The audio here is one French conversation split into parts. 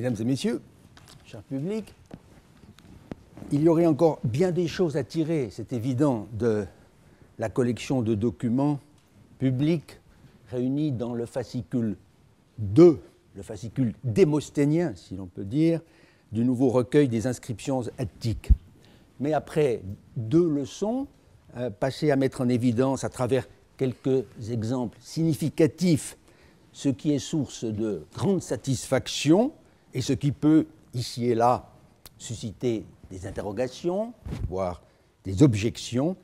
Mesdames et messieurs, chers publics, il y aurait encore bien des choses à tirer, c'est évident, de la collection de documents publics réunis dans le fascicule 2, le fascicule démosthénien, si l'on peut dire, du nouveau recueil des inscriptions attiques. Mais après deux leçons, euh, passées à mettre en évidence à travers quelques exemples significatifs, ce qui est source de grande satisfaction, et ce qui peut, ici et là, susciter des interrogations, voire des objections,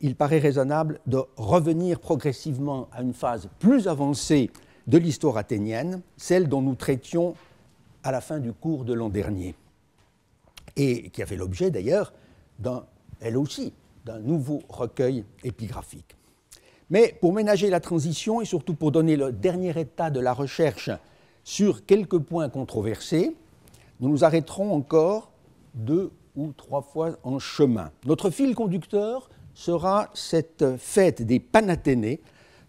il paraît raisonnable de revenir progressivement à une phase plus avancée de l'histoire athénienne, celle dont nous traitions à la fin du cours de l'an dernier, et qui avait l'objet d'ailleurs, elle aussi, d'un nouveau recueil épigraphique. Mais pour ménager la transition et surtout pour donner le dernier état de la recherche sur quelques points controversés, nous nous arrêterons encore deux ou trois fois en chemin. Notre fil conducteur sera cette fête des Panathénées,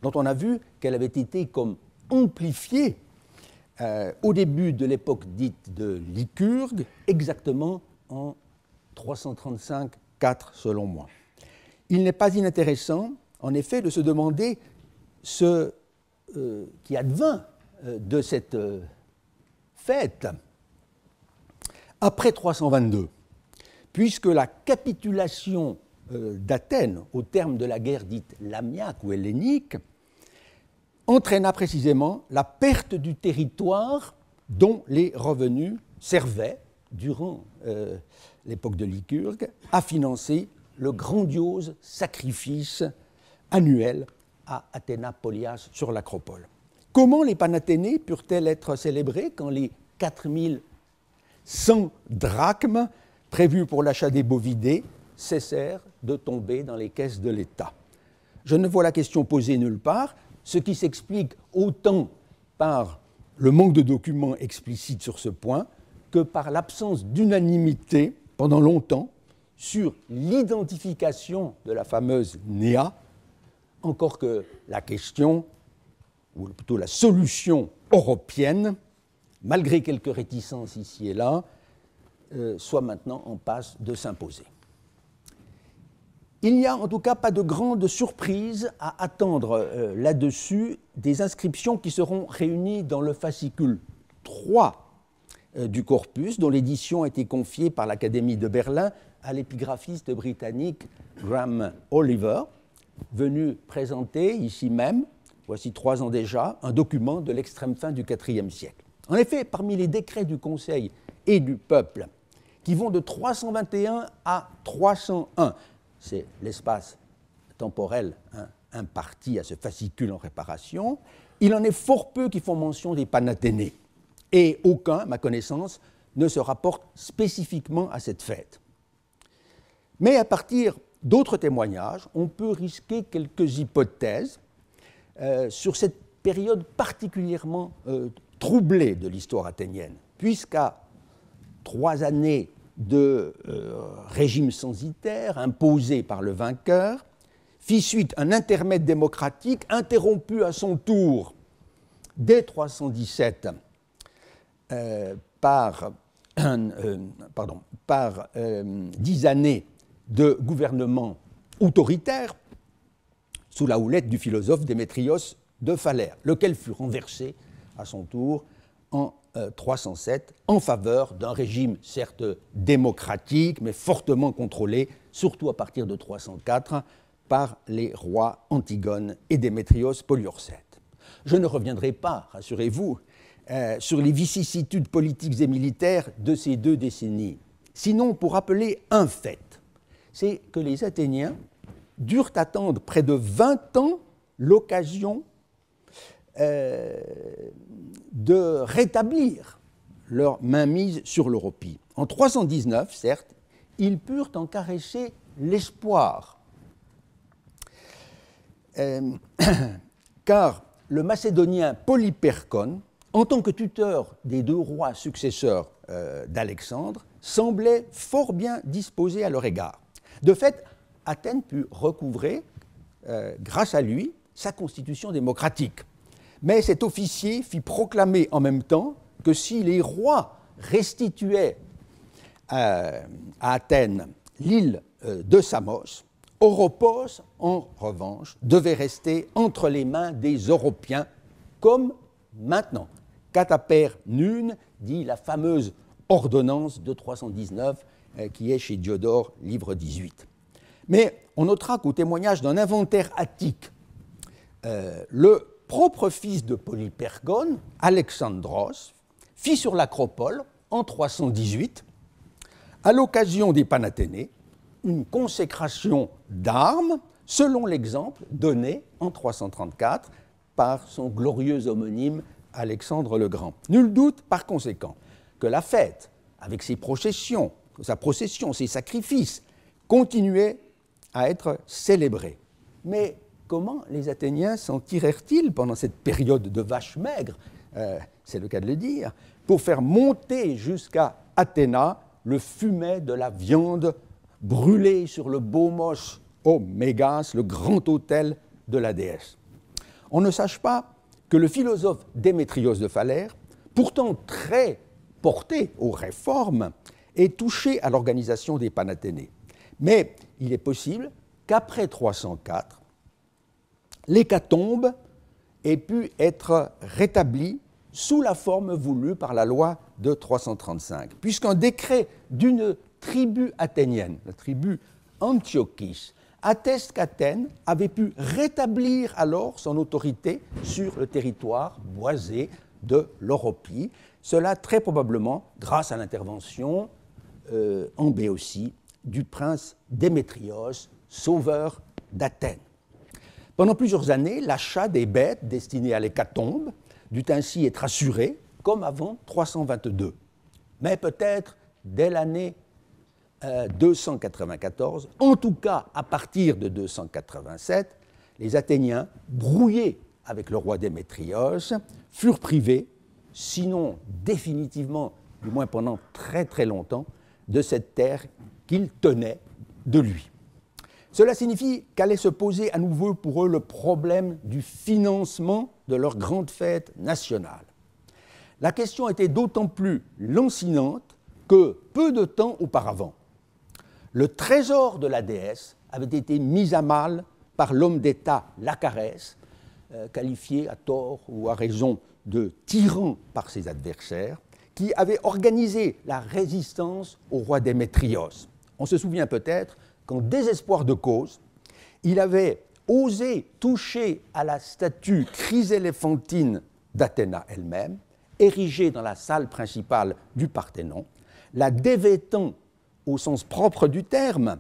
dont on a vu qu'elle avait été comme amplifiée euh, au début de l'époque dite de Lycurgue, exactement en 335-4 selon moi. Il n'est pas inintéressant, en effet, de se demander ce euh, qui advint euh, de cette euh, fête après 322, puisque la capitulation euh, d'Athènes au terme de la guerre dite lamiaque ou hellénique entraîna précisément la perte du territoire dont les revenus servaient, durant l'époque de Lycurgue, à financer le grandiose sacrifice annuel à Athéna Polias sur l'Acropole. Comment les Panathénées purent-elles être célébrées quand les 4100 drachmes prévues pour l'achat des bovidés cessèrent de tomber dans les caisses de l'État Je ne vois la question posée nulle part, ce qui s'explique autant par le manque de documents explicites sur ce point que par l'absence d'unanimité pendant longtemps sur l'identification de la fameuse Néa, encore que la question ou plutôt la solution européenne, malgré quelques réticences ici et là, euh, soit maintenant en passe de s'imposer. Il n'y a en tout cas pas de grande surprise à attendre euh, là-dessus des inscriptions qui seront réunies dans le fascicule 3 euh, du corpus, dont l'édition a été confiée par l'Académie de Berlin à l'épigraphiste britannique Graham Oliver, venu présenter ici même voici trois ans déjà, un document de l'extrême fin du IVe siècle. En effet, parmi les décrets du Conseil et du peuple, qui vont de 321 à 301, c'est l'espace temporel hein, imparti à ce fascicule en réparation, il en est fort peu qui font mention des panathénées, et aucun, à ma connaissance, ne se rapporte spécifiquement à cette fête. Mais à partir d'autres témoignages, on peut risquer quelques hypothèses euh, sur cette période particulièrement euh, troublée de l'histoire athénienne, puisqu'à trois années de euh, régime censitaire imposé par le vainqueur, fit suite un intermède démocratique interrompu à son tour dès 317 par, pardon, par dix années de gouvernement autoritaire sous la houlette du philosophe Démétrios de Phalère, lequel fut renversé à son tour en 307 euh, en faveur d'un régime certes démocratique mais fortement contrôlé, surtout à partir de 304, par les rois Antigone et Démétrios Poliorcète. Je ne reviendrai pas, rassurez-vous, euh, sur les vicissitudes politiques et militaires de ces deux décennies, sinon pour rappeler un fait, c'est que les Athéniens durent attendre près de 20 ans l'occasion euh, de rétablir leur mainmise sur l'Europie. En 319, certes, ils purent en caresser l'espoir. Euh, car le Macédonien Polypercon, en tant que tuteur des deux rois successeurs euh, d'Alexandre, semblait fort bien disposé à leur égard. De fait, Athènes put recouvrer, euh, grâce à lui, sa constitution démocratique. Mais cet officier fit proclamer en même temps que si les rois restituaient euh, à Athènes l'île euh, de Samos, Oropos, en revanche, devait rester entre les mains des Européens, comme maintenant. Cataper Nune dit la fameuse ordonnance de 319 qui est chez Diodore, livre 18. Mais on notera qu'au témoignage d'un inventaire attique, euh, le propre fils de Polypergone, Alexandros, fit sur l'Acropole, en 318, à l'occasion des Panathénées, une consécration d'armes selon l'exemple donné en 334 par son glorieux homonyme Alexandre le Grand. Nul doute, par conséquent, que la fête, avec ses processions, sa procession, ses sacrifices, continuait à être célébrés. Mais comment les Athéniens s'en tirèrent-ils pendant cette période de vaches maigres, euh, c'est le cas de le dire, pour faire monter jusqu'à Athéna le fumet de la viande brûlée sur le beau au Mégas, le grand autel de la déesse. On ne sache pas que le philosophe Démétrios de Phalère, pourtant très porté aux réformes, est touché à l'organisation des Panathénées. Mais il est possible qu'après 304, l'hécatombe ait pu être rétablie sous la forme voulue par la loi de 335, puisqu'un décret d'une tribu athénienne, la tribu Antiochis, atteste qu'Athènes avait pu rétablir alors son autorité sur le territoire boisé de l'Europie, cela très probablement grâce à l'intervention euh, en Béotie du prince Démétrios, sauveur d'Athènes. Pendant plusieurs années, l'achat des bêtes destinées à l'hécatombe dut ainsi être assuré, comme avant 322. Mais peut-être dès l'année 294, euh, en tout cas à partir de 287, les Athéniens, brouillés avec le roi Démétrios, furent privés, sinon définitivement, du moins pendant très très longtemps, de cette terre qu'il tenait de lui. Cela signifie qu'allait se poser à nouveau pour eux le problème du financement de leur grande fête nationale. La question était d'autant plus lancinante que peu de temps auparavant, le trésor de la déesse avait été mis à mal par l'homme d'État Lacarès, euh, qualifié à tort ou à raison de tyran par ses adversaires, qui avait organisé la résistance au roi Démétrios. On se souvient peut-être qu'en désespoir de cause, il avait osé toucher à la statue chryséléphantine d'Athéna elle-même, érigée dans la salle principale du Parthénon, la dévêtant au sens propre du terme,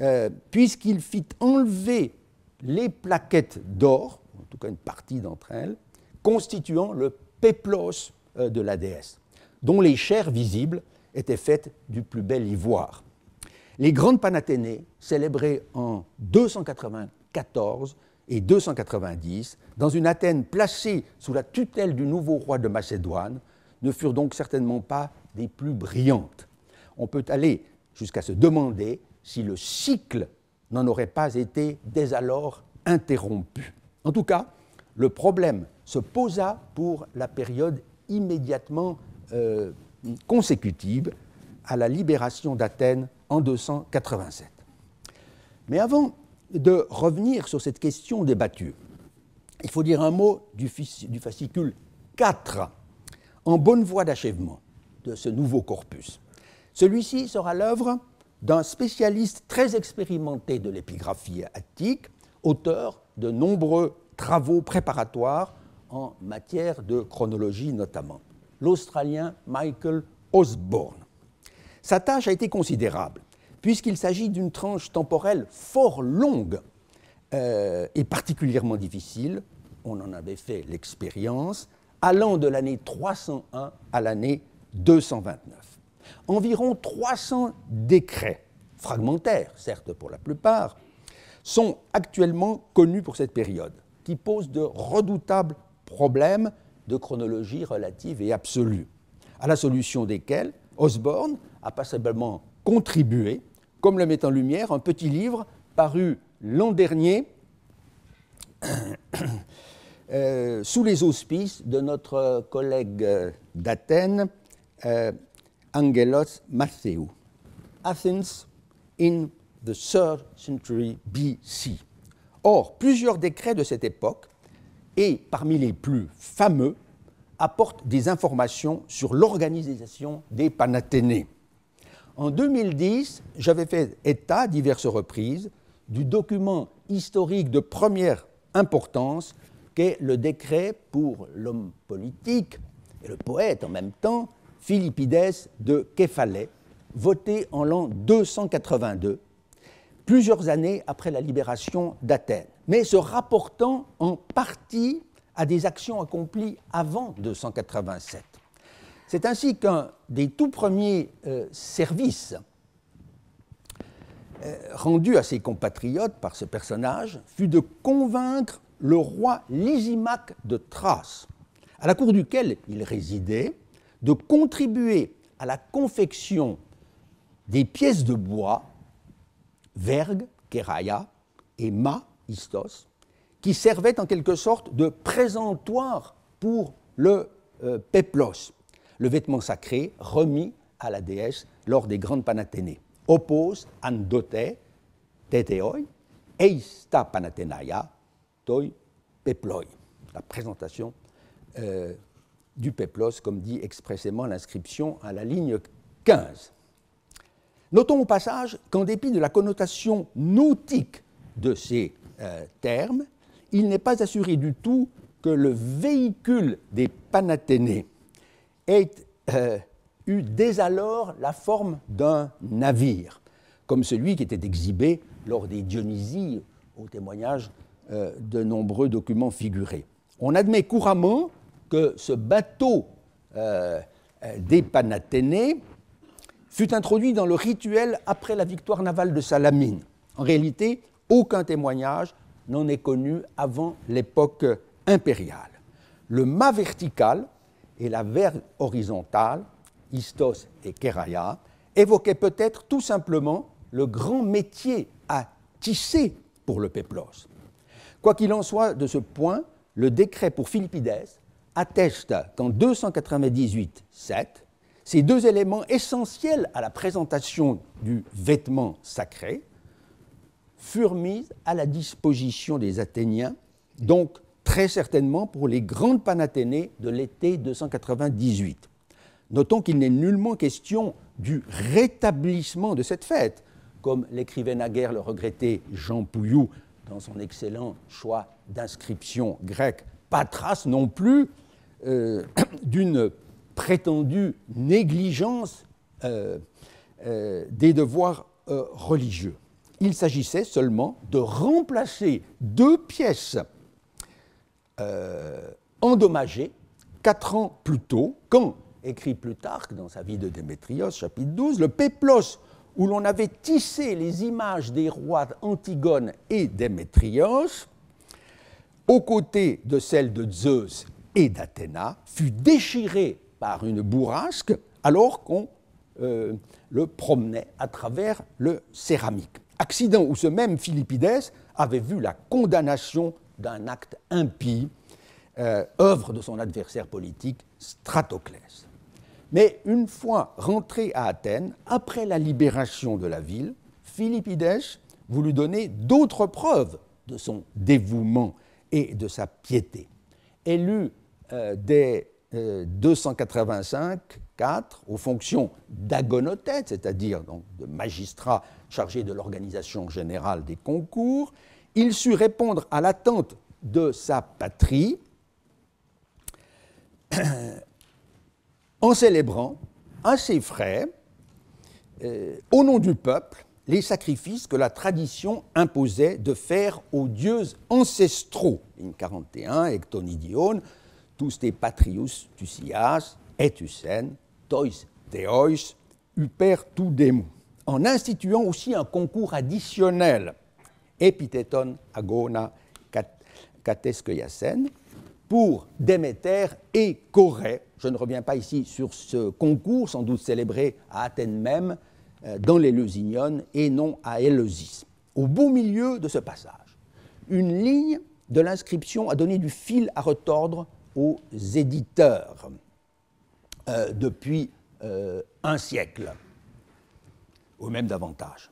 euh, puisqu'il fit enlever les plaquettes d'or, en tout cas une partie d'entre elles, constituant le péplos euh, de la déesse, dont les chairs visibles étaient faites du plus bel ivoire. Les grandes panathénées, célébrées en 294 et 290, dans une Athènes placée sous la tutelle du nouveau roi de Macédoine, ne furent donc certainement pas des plus brillantes. On peut aller jusqu'à se demander si le cycle n'en aurait pas été dès alors interrompu. En tout cas, le problème se posa pour la période immédiatement euh, consécutive à la libération d'Athènes en 287. Mais avant de revenir sur cette question débattue, il faut dire un mot du, du fascicule 4, en bonne voie d'achèvement de ce nouveau corpus. Celui-ci sera l'œuvre d'un spécialiste très expérimenté de l'épigraphie attique, auteur de nombreux travaux préparatoires en matière de chronologie notamment, l'Australien Michael Osborne. Sa tâche a été considérable, puisqu'il s'agit d'une tranche temporelle fort longue euh, et particulièrement difficile, on en avait fait l'expérience, allant de l'année 301 à l'année 229. Environ 300 décrets, fragmentaires certes pour la plupart, sont actuellement connus pour cette période, qui pose de redoutables problèmes de chronologie relative et absolue, à la solution desquels Osborne a passablement contribué, comme le met en lumière un petit livre paru l'an dernier euh, sous les auspices de notre collègue euh, d'Athènes, euh, Angelos Mattheou. Athens in the 3rd century BC. Or, plusieurs décrets de cette époque, et parmi les plus fameux, apportent des informations sur l'organisation des Panathénées. En 2010, j'avais fait état à diverses reprises du document historique de première importance qu'est le décret pour l'homme politique et le poète en même temps, Philippides de Képhalais, voté en l'an 282, plusieurs années après la libération d'Athènes, mais se rapportant en partie à des actions accomplies avant 287. C'est ainsi qu'un des tout premiers euh, services euh, rendus à ses compatriotes par ce personnage fut de convaincre le roi Lysimaque de Thrace, à la cour duquel il résidait, de contribuer à la confection des pièces de bois, vergue, keraya et ma, istos, qui servaient en quelque sorte de présentoir pour le euh, peplos le vêtement sacré remis à la déesse lors des grandes panathénées. Oppose andote teteoi eista panathénaia toi peploi. La présentation euh, du peplos, comme dit expressément l'inscription à la ligne 15. Notons au passage qu'en dépit de la connotation nautique de ces euh, termes, il n'est pas assuré du tout que le véhicule des Panathénées ait eu eut dès alors la forme d'un navire, comme celui qui était exhibé lors des Dionysies au témoignage euh, de nombreux documents figurés. On admet couramment que ce bateau euh, euh, des Panathénées fut introduit dans le rituel après la victoire navale de Salamine. En réalité, aucun témoignage n'en est connu avant l'époque impériale. Le mât vertical, et la verve horizontale, histos et Keraya, évoquait peut-être tout simplement le grand métier à tisser pour le péplos. Quoi qu'il en soit de ce point, le décret pour Philippides atteste qu'en 298-7, ces deux éléments essentiels à la présentation du vêtement sacré furent mis à la disposition des Athéniens, donc très certainement pour les grandes panathénées de l'été 298. Notons qu'il n'est nullement question du rétablissement de cette fête, comme l'écrivait naguère le regretté Jean Pouillou dans son excellent choix d'inscription grecque. Pas trace non plus euh, d'une prétendue négligence euh, euh, des devoirs religieux. Il s'agissait seulement de remplacer deux pièces euh, endommagé quatre ans plus tôt, quand, écrit Plutarque dans sa vie de Démétrios, chapitre 12, le péplos où l'on avait tissé les images des rois Antigone et Démétrios, aux côtés de celles de Zeus et d'Athéna, fut déchiré par une bourrasque alors qu'on euh, le promenait à travers le céramique. Accident où ce même Philippides avait vu la condamnation d'un acte impie, euh, œuvre de son adversaire politique, Stratoclès. Mais une fois rentré à Athènes, après la libération de la ville, Philippides voulut donner d'autres preuves de son dévouement et de sa piété. Élu euh, dès 285-4 euh, aux fonctions d'agonothète, c'est-à-dire de magistrat chargé de l'organisation générale des concours, il sut répondre à l'attente de sa patrie en célébrant à ses frais, euh, au nom du peuple, les sacrifices que la tradition imposait de faire aux dieux ancestraux. In 41, Ectonidion, tous tes patrius tusias, etusen, tois teois, uper tout En instituant aussi un concours additionnel epithéton agona Yacène, pour Déméter et Corée. Je ne reviens pas ici sur ce concours, sans doute célébré à Athènes même, euh, dans les l'Éleusignone et non à Éleusis. Au beau milieu de ce passage, une ligne de l'inscription a donné du fil à retordre aux éditeurs euh, depuis euh, un siècle, ou même davantage.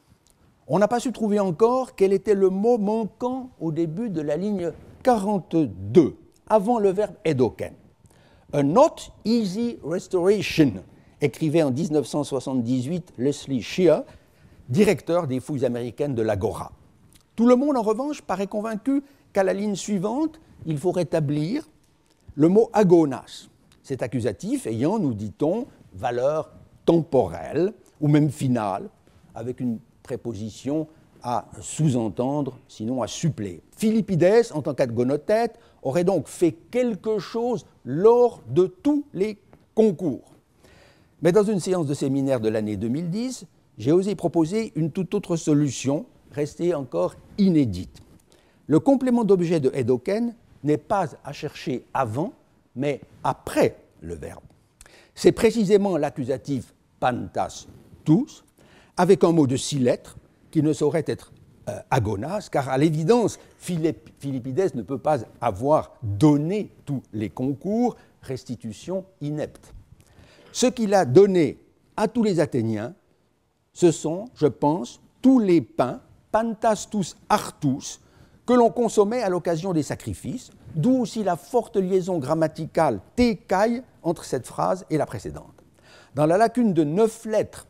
On n'a pas su trouver encore quel était le mot manquant au début de la ligne 42, avant le verbe edoken. A not easy restoration, écrivait en 1978 Leslie Shea, directeur des fouilles américaines de l'Agora. Tout le monde, en revanche, paraît convaincu qu'à la ligne suivante, il faut rétablir le mot agonas, cet accusatif ayant, nous dit-on, valeur temporelle ou même finale, avec une préposition à sous-entendre, sinon à suppléer. Philippides, en tant qu'adgonothète, aurait donc fait quelque chose lors de tous les concours. Mais dans une séance de séminaire de l'année 2010, j'ai osé proposer une toute autre solution, restée encore inédite. Le complément d'objet de Edoken n'est pas à chercher avant, mais après le verbe. C'est précisément l'accusatif pantas tous avec un mot de six lettres qui ne saurait être euh, agonas, car à l'évidence, Philippides ne peut pas avoir donné tous les concours, restitution inepte. Ce qu'il a donné à tous les Athéniens, ce sont, je pense, tous les pains, pantastus artus, que l'on consommait à l'occasion des sacrifices, d'où aussi la forte liaison grammaticale técaille entre cette phrase et la précédente. Dans la lacune de neuf lettres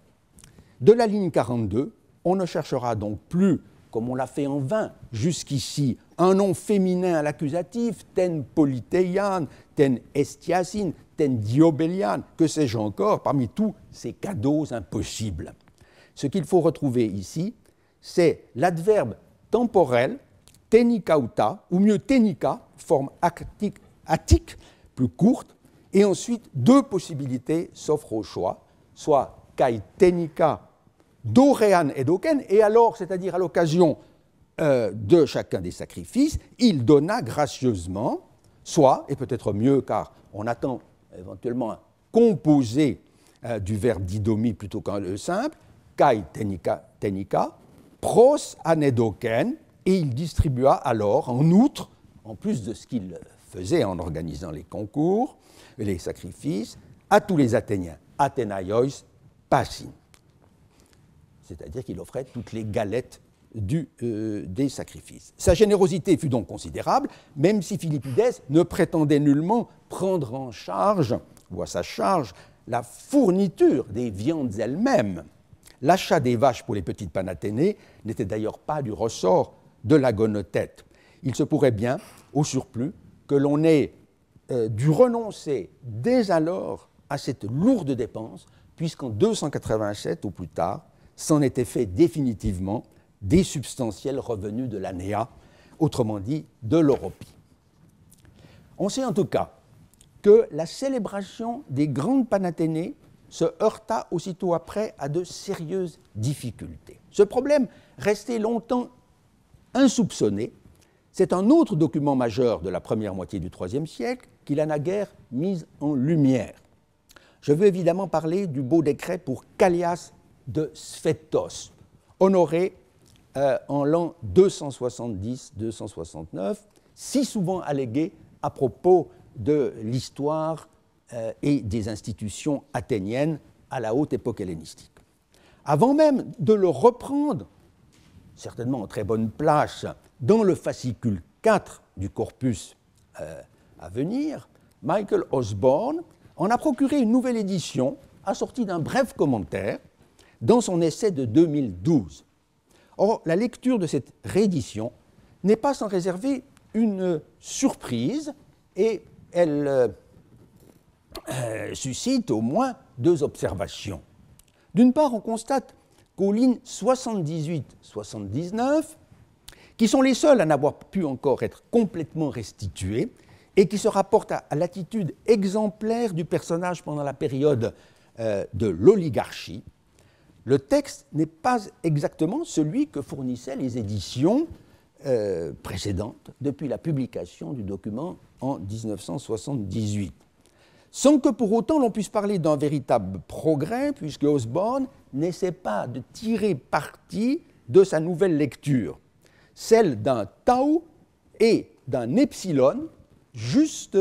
de la ligne 42, on ne cherchera donc plus, comme on l'a fait en vain jusqu'ici, un nom féminin à l'accusatif, ten politeian, ten estiasin, ten diobelian, que sais-je encore, parmi tous ces cadeaux impossibles. Ce qu'il faut retrouver ici, c'est l'adverbe temporel tenicauta, ou mieux tenica, forme actique attique plus courte, et ensuite deux possibilités s'offrent au choix, soit kai tenika « Dorean et et alors, c'est-à-dire à, l'occasion euh, de chacun des sacrifices, il donna gracieusement, soit, et peut-être mieux, car on attend éventuellement un composé euh, du verbe didomie plutôt qu'un euh, simple, kai tenika, tenika, pros anedoken, et il distribua alors, en outre, en plus de ce qu'il faisait en organisant les concours, les sacrifices, à tous les Athéniens, Athénaïos passin c'est-à-dire qu'il offrait toutes les galettes du, euh, des sacrifices. Sa générosité fut donc considérable, même si Philippides ne prétendait nullement prendre en charge ou à sa charge la fourniture des viandes elles-mêmes. L'achat des vaches pour les petites panathénées n'était d'ailleurs pas du ressort de tête Il se pourrait bien, au surplus, que l'on ait euh, dû renoncer dès alors à cette lourde dépense, puisqu'en 287 ou plus tard, s'en était fait définitivement des substantiels revenus de l'ANEA, autrement dit de l'Europie. On sait en tout cas que la célébration des grandes Panathénées se heurta aussitôt après à de sérieuses difficultés. Ce problème, restait longtemps insoupçonné, c'est un autre document majeur de la première moitié du IIIe siècle qu'il a naguère mise en lumière. Je veux évidemment parler du beau décret pour Callias de Sphétos, honoré euh, en l'an 270-269, si souvent allégué à propos de l'histoire euh, et des institutions athéniennes à la haute époque hellénistique. Avant même de le reprendre, certainement en très bonne place, dans le fascicule 4 du corpus euh, à venir, Michael Osborne en a procuré une nouvelle édition assortie d'un bref commentaire dans son essai de 2012. Or, la lecture de cette réédition n'est pas sans réserver une surprise et elle euh, euh, suscite au moins deux observations. D'une part, on constate qu'aux lignes 78-79, qui sont les seules à n'avoir pu encore être complètement restituées, et qui se rapportent à, l'attitude exemplaire du personnage pendant la période euh, de l'oligarchie, le texte n'est pas exactement celui que fournissaient les éditions euh, précédentes depuis la publication du document en 1978. Sans que pour autant l'on puisse parler d'un véritable progrès, puisque Osborne n'essaie pas de tirer parti de sa nouvelle lecture, celle d'un tau et d'un epsilon, juste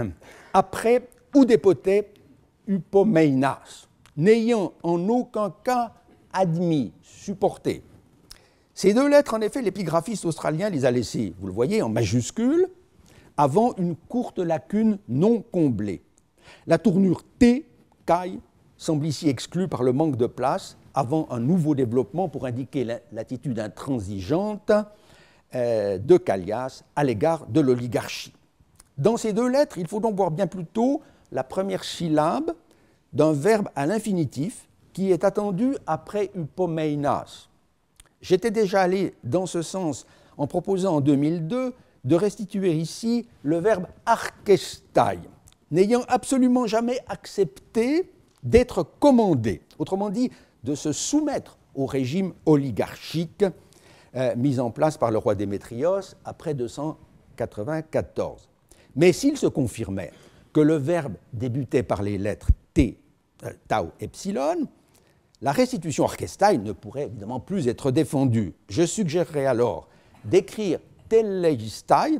après dépoté Upomeinas n'ayant en aucun cas admis, supporté. Ces deux lettres, en effet, l'épigraphiste australien les a laissées, vous le voyez, en majuscule, avant une courte lacune non comblée. La tournure T, caille, semble ici exclue par le manque de place, avant un nouveau développement pour indiquer l'attitude intransigeante euh, de Callias à l'égard de l'oligarchie. Dans ces deux lettres, il faut donc voir bien plutôt la première syllabe, d'un verbe à l'infinitif qui est attendu après upomeinas. J'étais déjà allé dans ce sens en proposant en 2002 de restituer ici le verbe archestai, n'ayant absolument jamais accepté d'être commandé, autrement dit, de se soumettre au régime oligarchique euh, mis en place par le roi Démétrios après 294. Mais s'il se confirmait que le verbe débutait par les lettres tau epsilon, la restitution orchestrale ne pourrait évidemment plus être défendue. Je suggérerais alors d'écrire tel légistai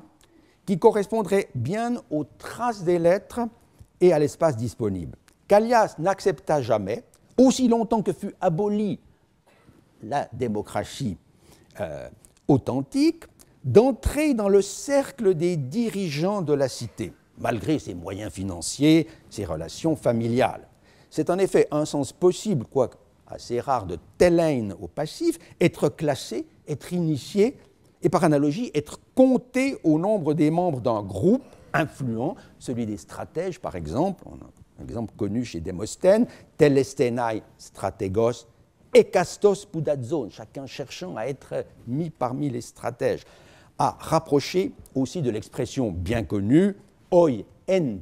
qui correspondrait bien aux traces des lettres et à l'espace disponible. Calias n'accepta jamais, aussi longtemps que fut abolie la démocratie euh, authentique, d'entrer dans le cercle des dirigeants de la cité, malgré ses moyens financiers, ses relations familiales. C'est en effet un sens possible, quoique assez rare, de telaine au passif, être classé, être initié, et par analogie, être compté au nombre des membres d'un groupe influent, celui des stratèges par exemple, un exemple connu chez Démosthène, telestenaï stratégos, ekastos poudazon, chacun cherchant à être mis parmi les stratèges, à rapprocher aussi de l'expression bien connue, oi en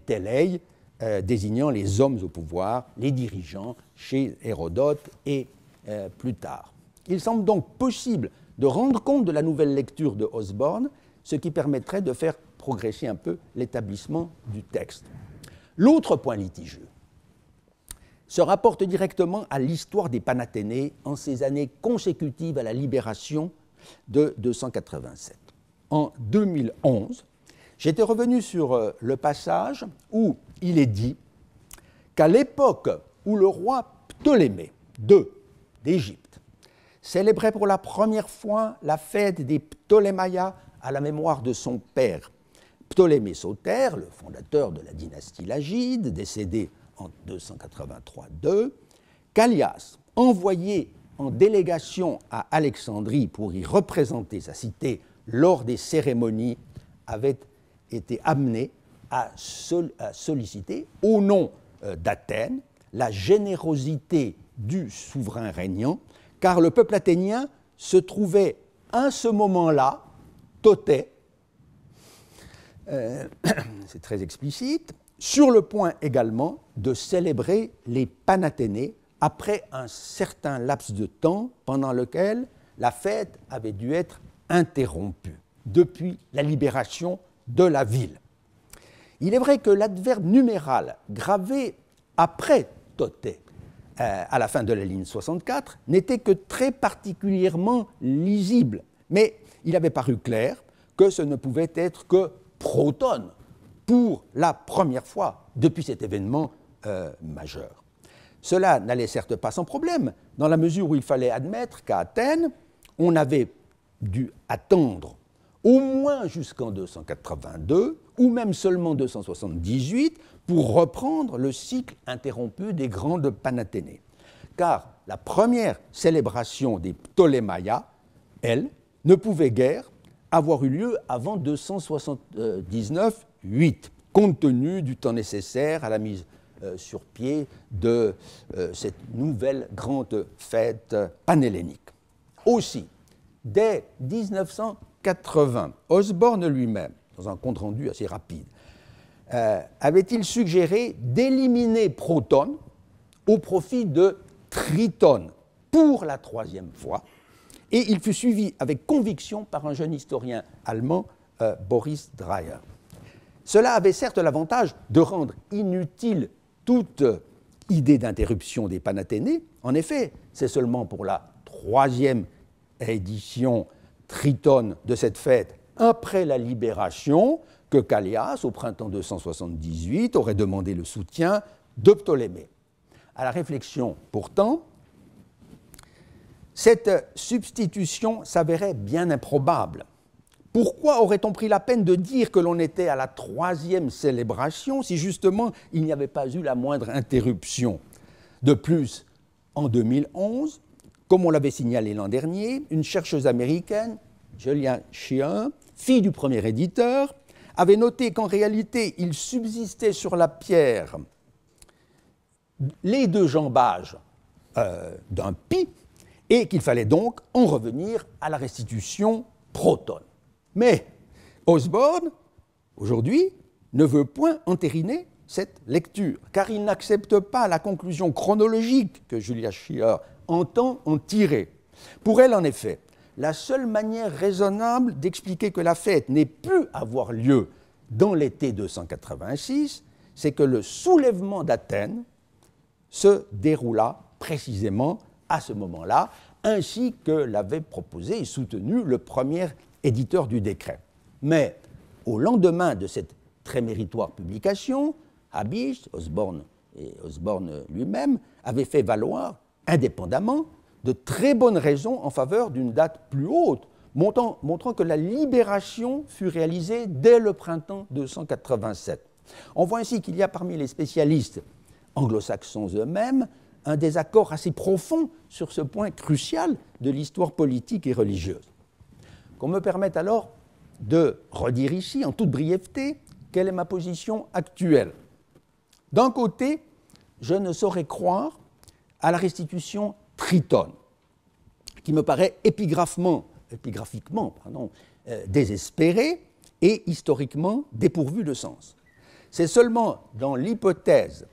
euh, désignant les hommes au pouvoir, les dirigeants, chez Hérodote et euh, plus tard. Il semble donc possible de rendre compte de la nouvelle lecture de Osborne, ce qui permettrait de faire progresser un peu l'établissement du texte. L'autre point litigieux se rapporte directement à l'histoire des Panathénées en ces années consécutives à la libération de 287. En 2011, j'étais revenu sur euh, le passage où il est dit qu'à l'époque où le roi Ptolémée II d'Égypte célébrait pour la première fois la fête des Ptolémaïas à la mémoire de son père, Ptolémée Sauter, le fondateur de la dynastie Lagide, décédé en 283-2, Callias, envoyé en délégation à Alexandrie pour y représenter sa cité lors des cérémonies, avait été amené a, au nom euh, d'Athènes, la générosité du souverain régnant, car le peuple athénien se trouvait à ce moment-là, totait, euh, c'est très explicite, sur le point également de célébrer les Panathénées après un certain laps de temps pendant lequel la fête avait dû être interrompue depuis la libération de la ville. Il est vrai que l'adverbe numéral gravé après toté euh, à la fin de la ligne 64 n'était que très particulièrement lisible, mais il avait paru clair que ce ne pouvait être que proton pour la première fois depuis cet événement euh, majeur. Cela n'allait certes pas sans problème, dans la mesure où il fallait admettre qu'à Athènes, on avait dû attendre au moins jusqu'en 282, ou même seulement 278, pour reprendre le cycle interrompu des grandes panathénées. Car la première célébration des Ptolémaïas, elle, ne pouvait guère avoir eu lieu avant 279 8, compte tenu du temps nécessaire à la mise euh, sur pied de euh, cette nouvelle grande fête panhellénique. Aussi, dès 1900 Osborne lui-même, dans un compte-rendu assez rapide, euh, avait-il suggéré d'éliminer Proton au profit de Triton pour la troisième fois, et il fut suivi avec conviction par un jeune historien allemand, euh, Boris Dreyer. Cela avait certes l'avantage de rendre inutile toute idée d'interruption des Panathénées. En effet, c'est seulement pour la troisième édition tritone de cette fête après la libération que Callias, au printemps 278, aurait demandé le soutien de Ptolémée. À la réflexion, pourtant, cette substitution s'avérait bien improbable. Pourquoi aurait-on pris la peine de dire que l'on était à la troisième célébration si justement il n'y avait pas eu la moindre interruption De plus, en 2011, comme on l'avait signalé l'an dernier, une chercheuse américaine, Julia Chien, fille du premier éditeur, avait noté qu'en réalité, il subsistait sur la pierre les deux jambages euh, d'un pi et qu'il fallait donc en revenir à la restitution proton. Mais Osborne, aujourd'hui, ne veut point entériner cette lecture, car il n'accepte pas la conclusion chronologique que Julia Schier entend en tirer. Pour elle, en effet, la seule manière raisonnable d'expliquer que la fête n'ait pu avoir lieu dans l'été 286, c'est que le soulèvement d'Athènes se déroula précisément à ce moment-là, ainsi que l'avait proposé et soutenu le premier éditeur du décret. Mais au lendemain de cette très méritoire publication, Habich, Osborne et Osborne lui-même avaient fait valoir indépendamment de très bonnes raisons en faveur d'une date plus haute, montrant que la libération fut réalisée dès le printemps 287. On voit ainsi qu'il y a parmi les spécialistes anglo-saxons eux-mêmes un désaccord assez profond sur ce point crucial de l'histoire politique et religieuse. Qu'on me permette alors de redire ici, en toute brièveté, quelle est ma position actuelle. D'un côté, je ne saurais croire à la restitution Tritone, qui me paraît épigraphement, épigraphiquement pardon, euh, désespérée et historiquement dépourvue de sens. C'est seulement dans l'hypothèse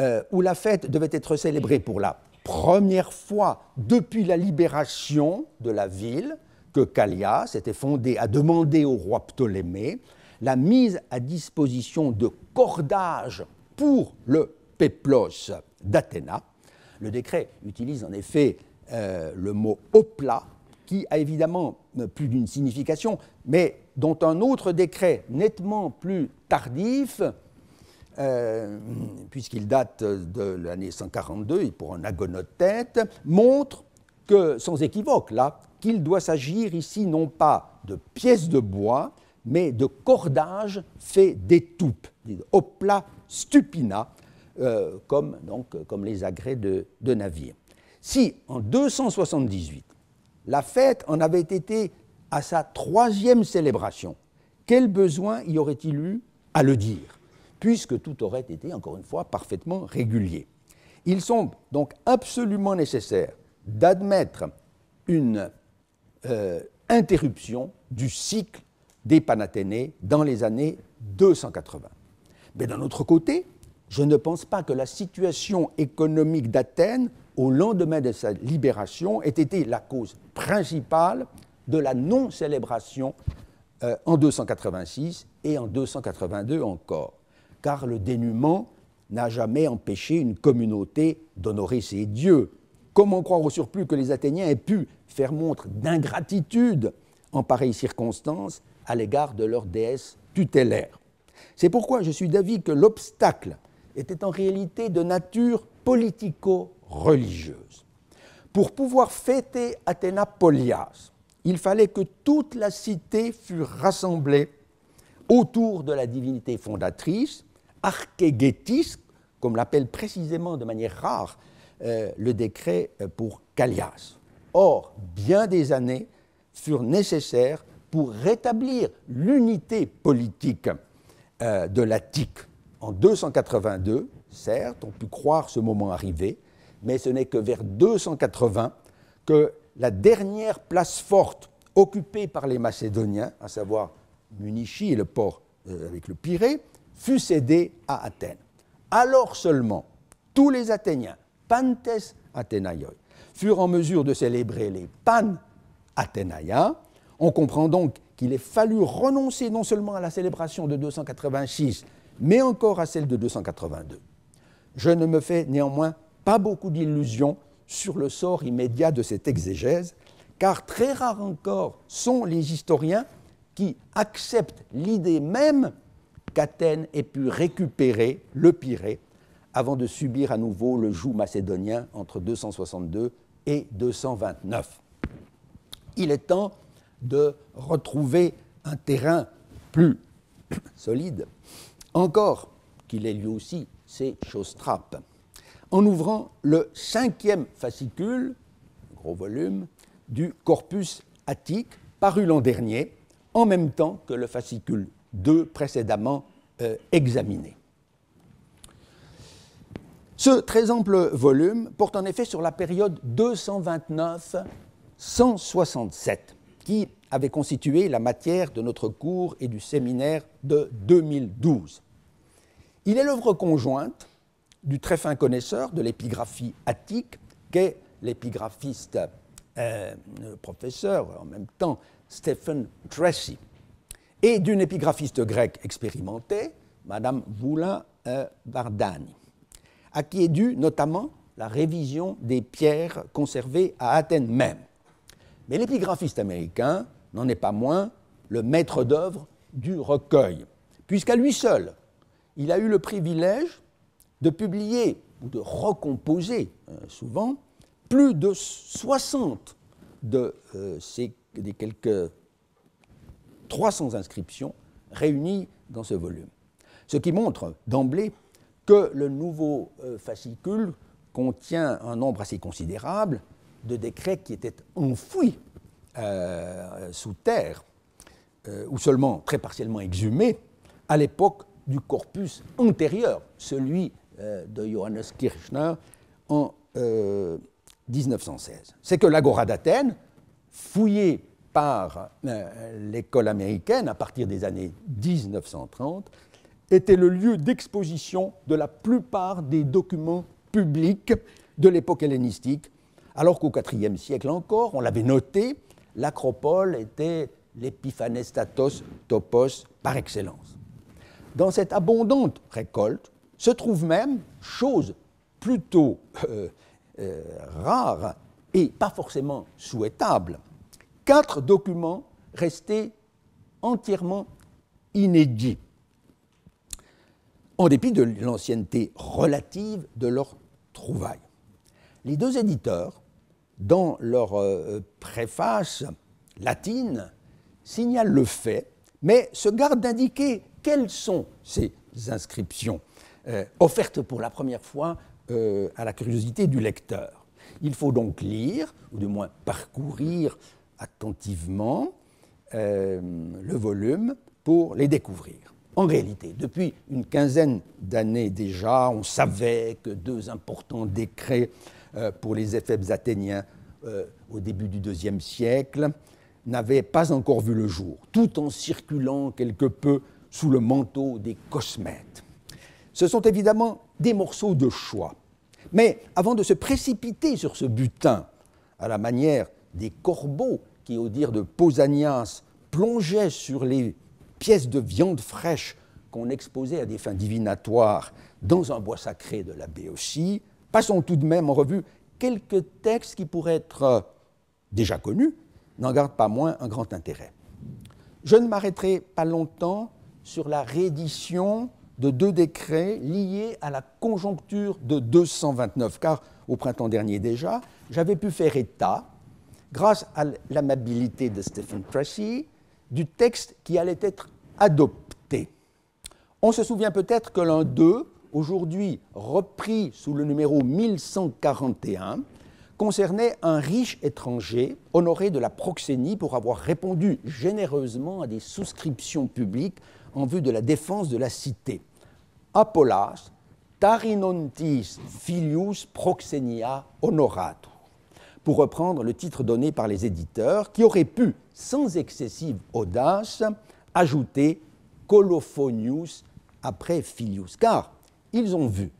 euh, où la fête devait être célébrée pour la première fois depuis la libération de la ville que Callias s'était fondé à demander au roi Ptolémée la mise à disposition de cordages pour le péplos d'Athéna, le décret utilise en effet euh, le mot OPLA, qui a évidemment euh, plus d'une signification, mais dont un autre décret nettement plus tardif, euh, puisqu'il date de l'année 142 et pour un agonote tête, montre que, sans équivoque là, qu'il doit s'agir ici non pas de pièces de bois, mais de cordages faits d'étoupes, hopla stupina, euh, comme, donc, comme les agrès de, de navires. Si en 278, la fête en avait été à sa troisième célébration, quel besoin y aurait-il eu à le dire, puisque tout aurait été, encore une fois, parfaitement régulier Il semble donc absolument nécessaire d'admettre une euh, interruption du cycle des Panathénées dans les années 280. Mais d'un autre côté, je ne pense pas que la situation économique d'Athènes, au lendemain de sa libération, ait été la cause principale de la non-célébration euh, en 286 et en 282 encore, car le dénuement n'a jamais empêché une communauté d'honorer ses dieux. Comment croire au surplus que les Athéniens aient pu faire montre d'ingratitude en pareille circonstance à l'égard de leur déesse tutélaire C'est pourquoi je suis d'avis que l'obstacle était en réalité de nature politico-religieuse. Pour pouvoir fêter athéna Polias, il fallait que toute la cité fût rassemblée autour de la divinité fondatrice, Archégétis, comme l'appelle précisément de manière rare euh, le décret euh, pour Callias. Or, bien des années furent nécessaires pour rétablir l'unité politique euh, de l'Attique en 282, certes, on put croire ce moment arrivé, mais ce n'est que vers 280 que la dernière place forte occupée par les Macédoniens, à savoir Munichi et le port euh, avec le Pirée, fut cédée à Athènes. Alors seulement, tous les Athéniens, Pantes Athénaioi, furent en mesure de célébrer les Pan Athénaïa. On comprend donc qu'il ait fallu renoncer non seulement à la célébration de 286, mais encore à celle de 282. Je ne me fais néanmoins pas beaucoup d'illusions sur le sort immédiat de cette exégèse, car très rares encore sont les historiens qui acceptent l'idée même qu'Athènes ait pu récupérer le Pirée avant de subir à nouveau le joug macédonien entre 262 et 229. Il est temps de retrouver un terrain plus solide encore qu'il ait lui aussi choses trappes. En ouvrant le cinquième fascicule, gros volume, du corpus attique, paru l'an dernier, en même temps que le fascicule 2 précédemment euh, examiné. Ce très ample volume porte en effet sur la période 229-167, qui avait constitué la matière de notre cours et du séminaire de 2012. Il est l'œuvre conjointe du très fin connaisseur de l'épigraphie attique, qu'est l'épigraphiste euh, professeur en même temps Stephen Tracy, et d'une épigraphiste grecque expérimentée, Madame Voulin euh, Bardani, à qui est due notamment la révision des pierres conservées à Athènes même. Mais l'épigraphiste américain n'en est pas moins le maître d'œuvre du recueil, puisqu'à lui seul, il a eu le privilège de publier ou de recomposer euh, souvent plus de 60 de euh, ces des quelques 300 inscriptions réunies dans ce volume. Ce qui montre d'emblée que le nouveau euh, fascicule contient un nombre assez considérable de décrets qui étaient enfouis sous terre ou seulement très partiellement exhumés à l'époque du corpus antérieur, celui euh, de Johannes Kirchner en 1916. Euh, C'est que l'Agora d'Athènes, fouillée par euh, l'école américaine à partir des années 1930, était le lieu d'exposition de la plupart des documents publics de l'époque hellénistique, alors qu'au IVe siècle encore, on l'avait noté, l'acropole était l'épiphanestatos topos par excellence dans cette abondante récolte se trouve même, chose plutôt euh, euh, rare et pas forcément souhaitable, quatre documents restés entièrement inédits, en dépit de l'ancienneté relative de leur trouvaille. Les deux éditeurs, dans leur euh, préface latine, signalent le fait, mais se gardent d'indiquer quelles sont ces inscriptions euh, offertes pour la première fois euh, à la curiosité du lecteur. Il faut donc lire, ou du moins parcourir attentivement euh, le volume pour les découvrir. En réalité, depuis une quinzaine d'années déjà, on savait que deux importants décrets pour les éphèbes athéniens au début du IIe siècle n'avaient pas encore vu le jour, tout en circulant quelque peu sous le manteau des cosmètes. Ce sont évidemment des morceaux de choix. Mais avant de se précipiter sur ce butin, à la manière des corbeaux qui, au dire de Pausanias, plongeaient sur les pièces de viande fraîche qu'on exposait à des fins divinatoires dans un bois sacré de la Béotie, passons tout de même en revue quelques textes qui pourraient être euh, déjà connus, n'en gardent pas moins un grand intérêt. Je ne m'arrêterai pas longtemps sur la réédition de deux décrets liés à la conjoncture de 229, car au printemps dernier déjà, j'avais pu faire état, grâce à l'amabilité de Stephen Tracy, du texte qui allait être adopté. On se souvient peut-être que l'un d'eux, aujourd'hui repris sous le numéro 1141, concernait un riche étranger honoré de la proxénie pour avoir répondu généreusement à des souscriptions publiques en vue de la défense de la cité. Apollas tarinontis filius proxenia Honorato. pour reprendre le titre donné par les éditeurs, qui auraient pu, sans excessive audace, ajouter Colophonius après Filius, car ils ont vu,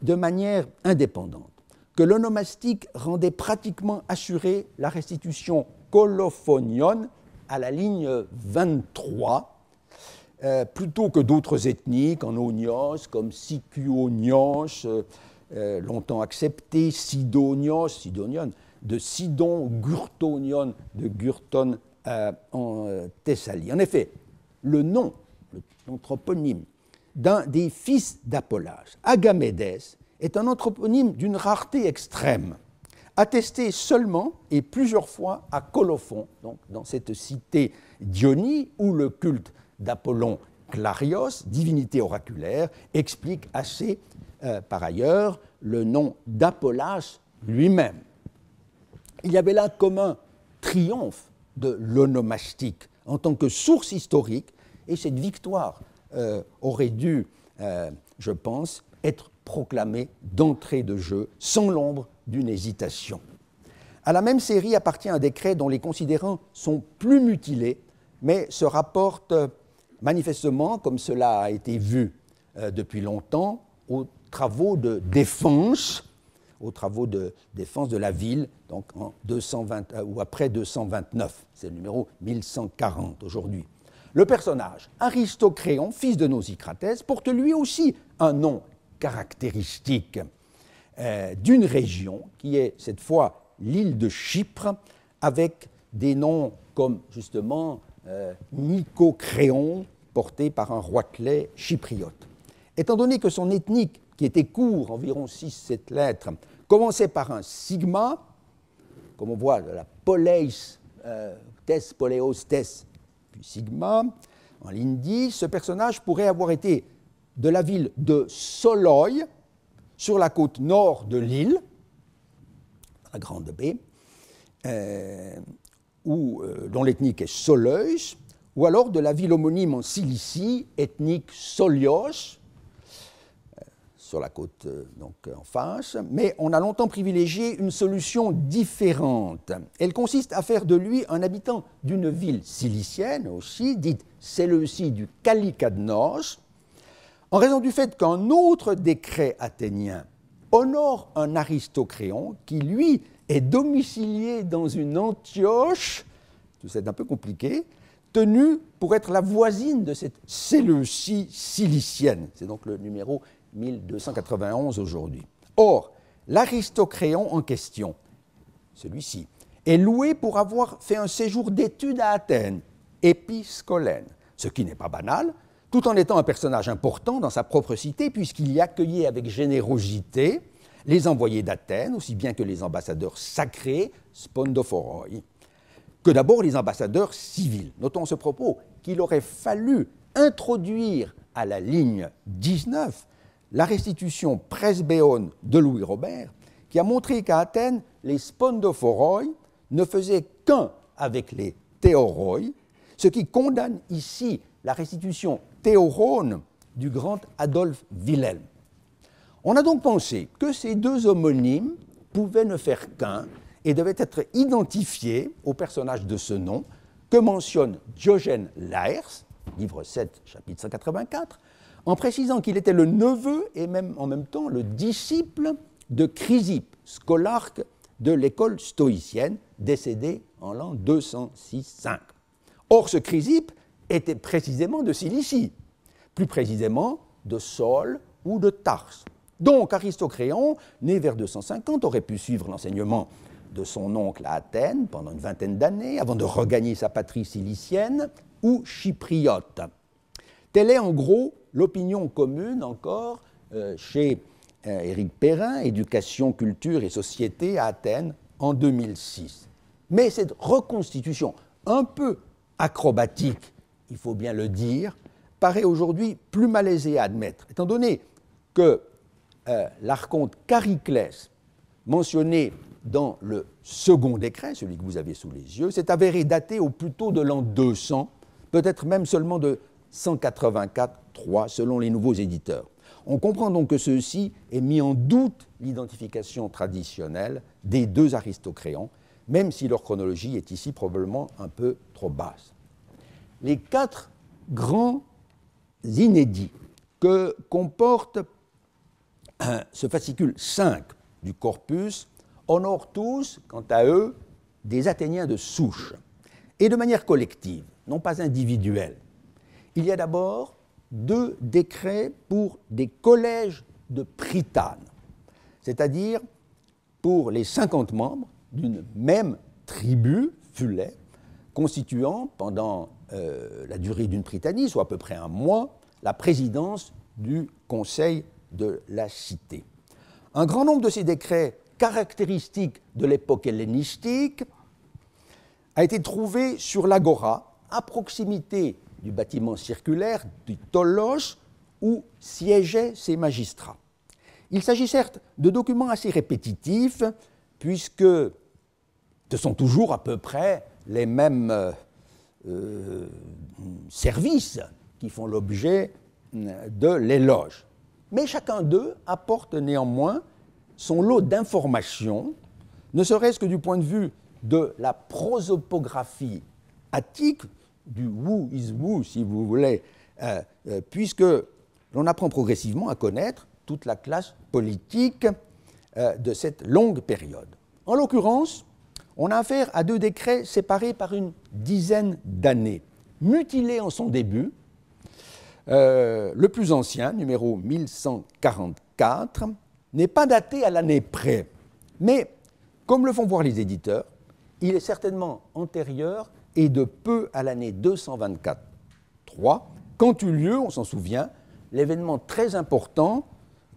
de manière indépendante, que l'onomastique rendait pratiquement assurée la restitution colophonion à la ligne 23 euh, plutôt que d'autres ethniques, en Onios, comme Sicuonios, euh, euh, longtemps accepté, Sidonios, Sidonion, de Sidon, Gurtonion, de Gurton en Thessalie. En effet, le nom, l'anthroponyme d'un des fils d'Apollas, Agamédès, est un anthroponyme d'une rareté extrême, attesté seulement et plusieurs fois à Colophon, donc dans cette cité d'Ionie où le culte d'Apollon Clarios, divinité oraculaire, explique assez, euh, par ailleurs, le nom d'Apollas lui-même. Il y avait là comme un triomphe de l'onomastique en tant que source historique, et cette victoire euh, aurait dû, euh, je pense, être proclamée d'entrée de jeu, sans l'ombre d'une hésitation. À la même série appartient un décret dont les considérants sont plus mutilés, mais se rapportent manifestement, comme cela a été vu euh, depuis longtemps, aux travaux de défense, aux travaux de défense de la ville, donc en 220, euh, ou après 229, c'est le numéro 1140 aujourd'hui. Le personnage, Aristocréon, fils de Nosicrates, porte lui aussi un nom caractéristique euh, d'une région qui est cette fois l'île de Chypre, avec des noms comme justement Nicocréon, porté par un roitelet chypriote. Étant donné que son ethnique, qui était court, environ 6-7 lettres, commençait par un sigma, comme on voit de la poleis, euh, tes, poleos, tes, puis sigma, en ligne ce personnage pourrait avoir été de la ville de Soloy, sur la côte nord de l'île, la Grande Baie, euh, euh, dont l'ethnique est Soleus, ou alors de la ville homonyme en Cilicie, ethnique Solios, euh, sur la côte euh, euh, en face, mais on a longtemps privilégié une solution différente. Elle consiste à faire de lui un habitant d'une ville cilicienne aussi, dite celle-ci du Calicadnos, en raison du fait qu'un autre décret athénien honore un aristocréon qui, lui, est domicilié dans une Antioche, c'est un peu compliqué, tenue pour être la voisine de cette Séleucie silicienne. C'est donc le numéro 1291 aujourd'hui. Or, l'aristocréon en question, celui-ci, est loué pour avoir fait un séjour d'études à Athènes, épiscolène, ce qui n'est pas banal, tout en étant un personnage important dans sa propre cité, puisqu'il y accueillait avec générosité les envoyés d'Athènes, aussi bien que les ambassadeurs sacrés, spondophoroi, que d'abord les ambassadeurs civils. Notons ce propos qu'il aurait fallu introduire à la ligne 19 la restitution presbéone de Louis Robert, qui a montré qu'à Athènes, les spondophoroi ne faisaient qu'un avec les théoroi, ce qui condamne ici la restitution théorone du grand Adolphe Wilhelm. On a donc pensé que ces deux homonymes pouvaient ne faire qu'un et devait être identifié au personnage de ce nom que mentionne Diogène Laërce, livre 7, chapitre 184, en précisant qu'il était le neveu et même en même temps le disciple de Chrysippe, scolarque de l'école stoïcienne, décédé en l'an 206-5. Or, ce Chrysippe était précisément de Cilicie, plus précisément de Saul ou de Tarse. Donc, Aristocréon, né vers 250, aurait pu suivre l'enseignement de son oncle à Athènes pendant une vingtaine d'années, avant de regagner sa patrie cilicienne ou chypriote. Telle est en gros l'opinion commune encore euh, chez euh, Éric Perrin, Éducation, Culture et Société à Athènes en 2006. Mais cette reconstitution, un peu acrobatique, il faut bien le dire, paraît aujourd'hui plus malaisée à admettre, étant donné que euh, l'archonte Cariclès, mentionné dans le second décret, celui que vous avez sous les yeux, s'est avéré daté au plus tôt de l'an 200, peut-être même seulement de 184-3 selon les nouveaux éditeurs. On comprend donc que ceci est mis en doute l'identification traditionnelle des deux aristocréans, même si leur chronologie est ici probablement un peu trop basse. Les quatre grands inédits que comporte ce fascicule 5 du corpus honorent tous, quant à eux, des Athéniens de souche, et de manière collective, non pas individuelle. Il y a d'abord deux décrets pour des collèges de prytanes, c'est-à-dire pour les 50 membres d'une même tribu, Fulet, constituant pendant euh, la durée d'une prytanie, soit à peu près un mois, la présidence du Conseil de la Cité. Un grand nombre de ces décrets caractéristique de l'époque hellénistique, a été trouvé sur l'agora, à proximité du bâtiment circulaire du Tolos, où siégeaient ces magistrats. Il s'agit certes de documents assez répétitifs, puisque ce sont toujours à peu près les mêmes euh, euh, services qui font l'objet euh, de l'éloge. Mais chacun d'eux apporte néanmoins son lot d'informations, ne serait-ce que du point de vue de la prosopographie attique, du who is who », si vous voulez, euh, euh, puisque l'on apprend progressivement à connaître toute la classe politique euh, de cette longue période. En l'occurrence, on a affaire à deux décrets séparés par une dizaine d'années, mutilés en son début. le plus ancien, numéro 1144, n'est pas daté à l'année près, mais comme le font voir les éditeurs, il est certainement antérieur et de peu à l'année 224. 3, quand eut lieu, on s'en souvient, l'événement très important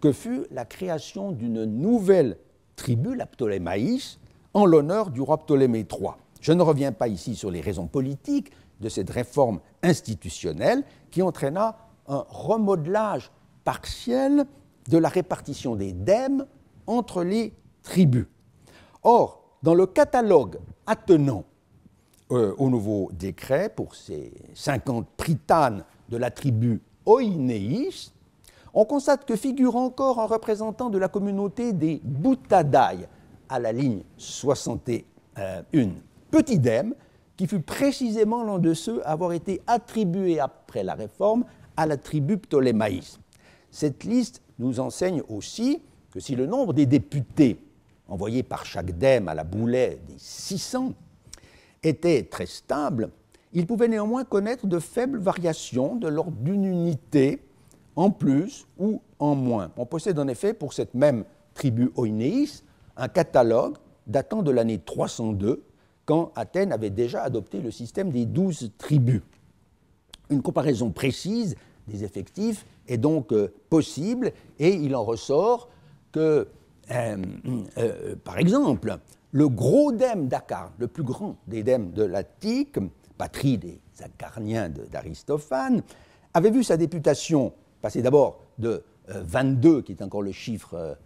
que fut la création d'une nouvelle tribu, la Ptolémaïs, en l'honneur du roi Ptolémée III. Je ne reviens pas ici sur les raisons politiques de cette réforme institutionnelle qui entraîna un remodelage partiel de la répartition des dèmes entre les tribus. Or, dans le catalogue attenant euh, au nouveau décret pour ces 50 pritanes de la tribu Oinéis, on constate que figure encore un représentant de la communauté des Boutadai à la ligne 61. Petit dème qui fut précisément l'un de ceux à avoir été attribué après la réforme à la tribu Ptolémaïs. Cette liste nous enseigne aussi que si le nombre des députés envoyés par chaque dème à la boulet des 600 était très stable, il pouvait néanmoins connaître de faibles variations de l'ordre d'une unité en plus ou en moins. On possède en effet pour cette même tribu Oinéis un catalogue datant de l'année 302, quand Athènes avait déjà adopté le système des douze tribus. Une comparaison précise des effectifs est donc euh, possible et il en ressort que, euh, euh, par exemple, le gros dème e d'Acarne, le plus grand des dèmes e de l'Attique, patrie des Acarniens d'Aristophane, avait vu sa députation passer d'abord de 22, qui est encore le chiffre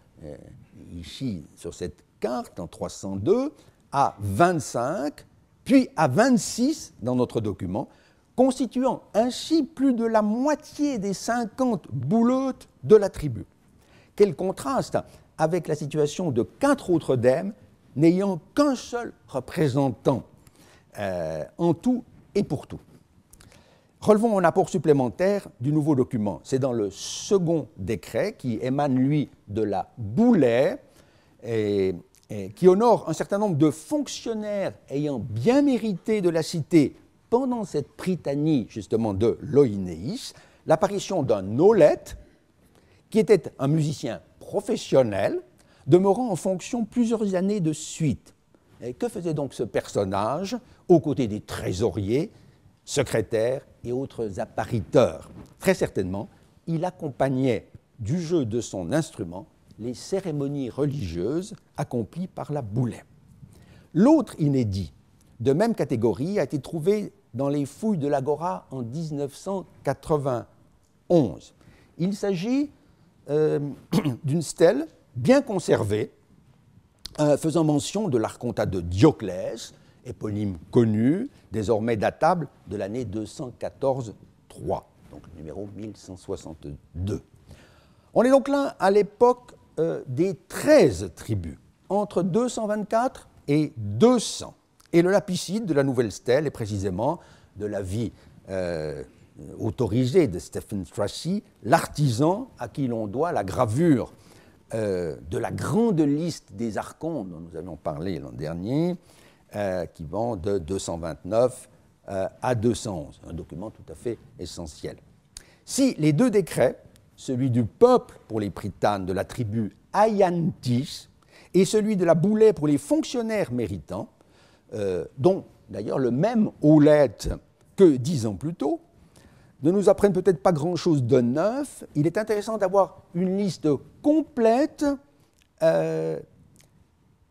ici sur cette carte, en 302, à 25, puis à 26 dans notre document, constituant ainsi plus de la moitié des 50 boulottes de la tribu. Quel contraste avec la situation de quatre autres dèmes n'ayant qu'un seul représentant euh, en tout et pour tout. Relevons un apport supplémentaire du nouveau document. C'est dans le second décret qui émane, lui, de la boulet et qui honore un certain nombre de fonctionnaires ayant bien mérité de la cité pendant cette pritanie justement de Loïnéis, l'apparition d'un Olette, qui était un musicien professionnel, demeurant en fonction plusieurs années de suite. que faisait donc ce personnage aux côtés des trésoriers, secrétaires et autres appariteurs Très certainement, il accompagnait du jeu de son instrument les cérémonies religieuses accomplies par la boulet. L'autre inédit, de même catégorie, a été trouvé dans les fouilles de l'Agora en 1991. Il s'agit euh, d'une stèle bien conservée, euh, faisant mention de l'Arconta de Dioclès, éponyme connu, désormais datable de l'année 214-3, donc numéro 1162. On est donc là à l'époque euh, des 13 tribus, entre 224 et 200. Et le lapicide de la nouvelle stèle est précisément de la vie euh, autorisée de Stephen Tracy, l'artisan à qui l'on doit la gravure euh, de la grande liste des archons dont nous avions parlé l'an dernier, euh, qui vend de 229 à 211, un document tout à fait essentiel. Si les deux décrets, celui du peuple pour les prytanes de la tribu Ayantis et celui de la Boulet pour les fonctionnaires méritants, euh, dont d'ailleurs le même Oulette que dix ans plus tôt, ne nous apprennent peut-être pas grand-chose de neuf. Il est intéressant d'avoir une liste complète euh,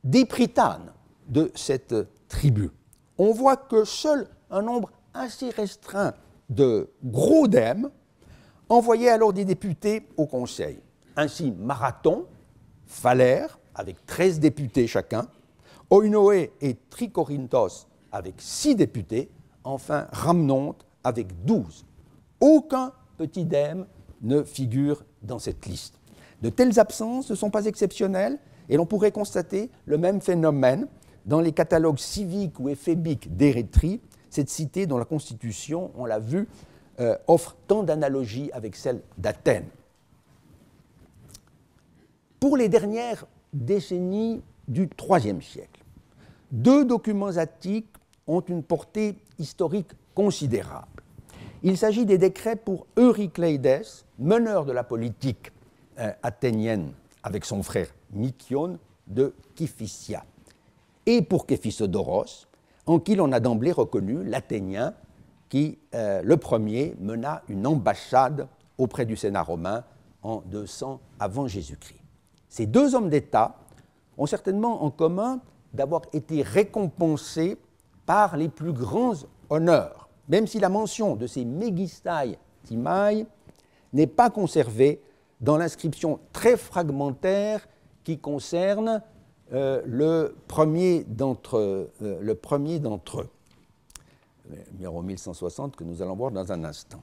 des pritanes de cette tribu. On voit que seul un nombre assez restreint de gros dèmes e envoyaient alors des députés au Conseil. Ainsi, Marathon, Faller, avec treize députés chacun, Oinoé et Tricorintos avec six députés, enfin Ramnonte avec douze. Aucun petit dème ne figure dans cette liste. De telles absences ne sont pas exceptionnelles et l'on pourrait constater le même phénomène dans les catalogues civiques ou éphébiques d'Érythrie, cette cité dont la constitution, on l'a vu, euh, offre tant d'analogies avec celle d'Athènes. Pour les dernières décennies du IIIe siècle, deux documents attiques ont une portée historique considérable. Il s'agit des décrets pour Eurycleides, meneur de la politique euh, athénienne avec son frère Mythion, de Kiphicia, et pour Képhisodoros, en qui l'on a d'emblée reconnu l'Athénien qui, euh, le premier, mena une ambassade auprès du Sénat romain en 200 avant Jésus-Christ. Ces deux hommes d'État ont certainement en commun d'avoir été récompensé par les plus grands honneurs, même si la mention de ces Megistai timai n'est pas conservée dans l'inscription très fragmentaire qui concerne euh, euh, le premier d'entre eux, le premier numéro 1160 que nous allons voir dans un instant.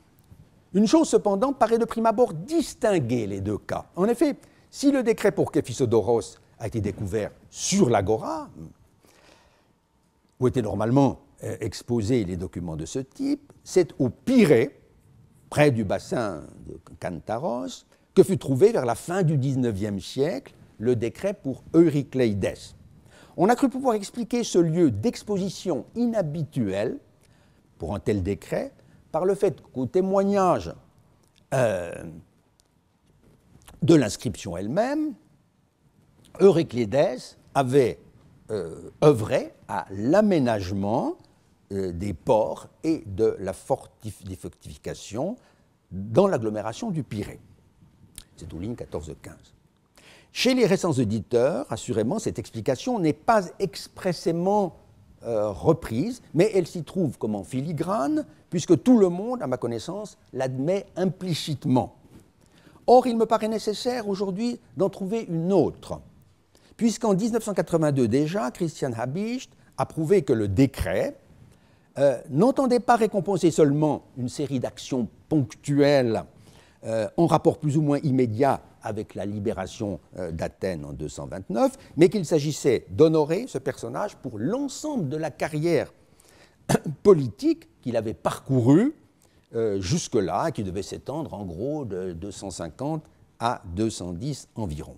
Une chose cependant paraît de prime abord distinguer les deux cas. En effet, si le décret pour Képhisodoros a été découvert sur l'Agora, où étaient normalement euh, exposés les documents de ce type, c'est au Pirée, près du bassin de Cantaros, que fut trouvé vers la fin du XIXe siècle le décret pour Eurycleides. On a cru pouvoir expliquer ce lieu d'exposition inhabituel pour un tel décret par le fait qu'au témoignage euh, de l'inscription elle-même, Euryclédès avait euh, œuvré à l'aménagement euh, des ports et de la fortification dans l'agglomération du Pirée. C'est aux lignes 14-15. Chez les récents éditeurs, assurément, cette explication n'est pas expressément euh, reprise, mais elle s'y trouve comme en filigrane, puisque tout le monde, à ma connaissance, l'admet implicitement. Or, il me paraît nécessaire aujourd'hui d'en trouver une autre, puisqu'en 1982 déjà, Christian Habicht a prouvé que le décret euh, n'entendait pas récompenser seulement une série d'actions ponctuelles euh, en rapport plus ou moins immédiat avec la libération euh, d'Athènes en 229, mais qu'il s'agissait d'honorer ce personnage pour l'ensemble de la carrière politique qu'il avait parcourue jusque-là, qui devait s'étendre en gros de 250 à 210 environ.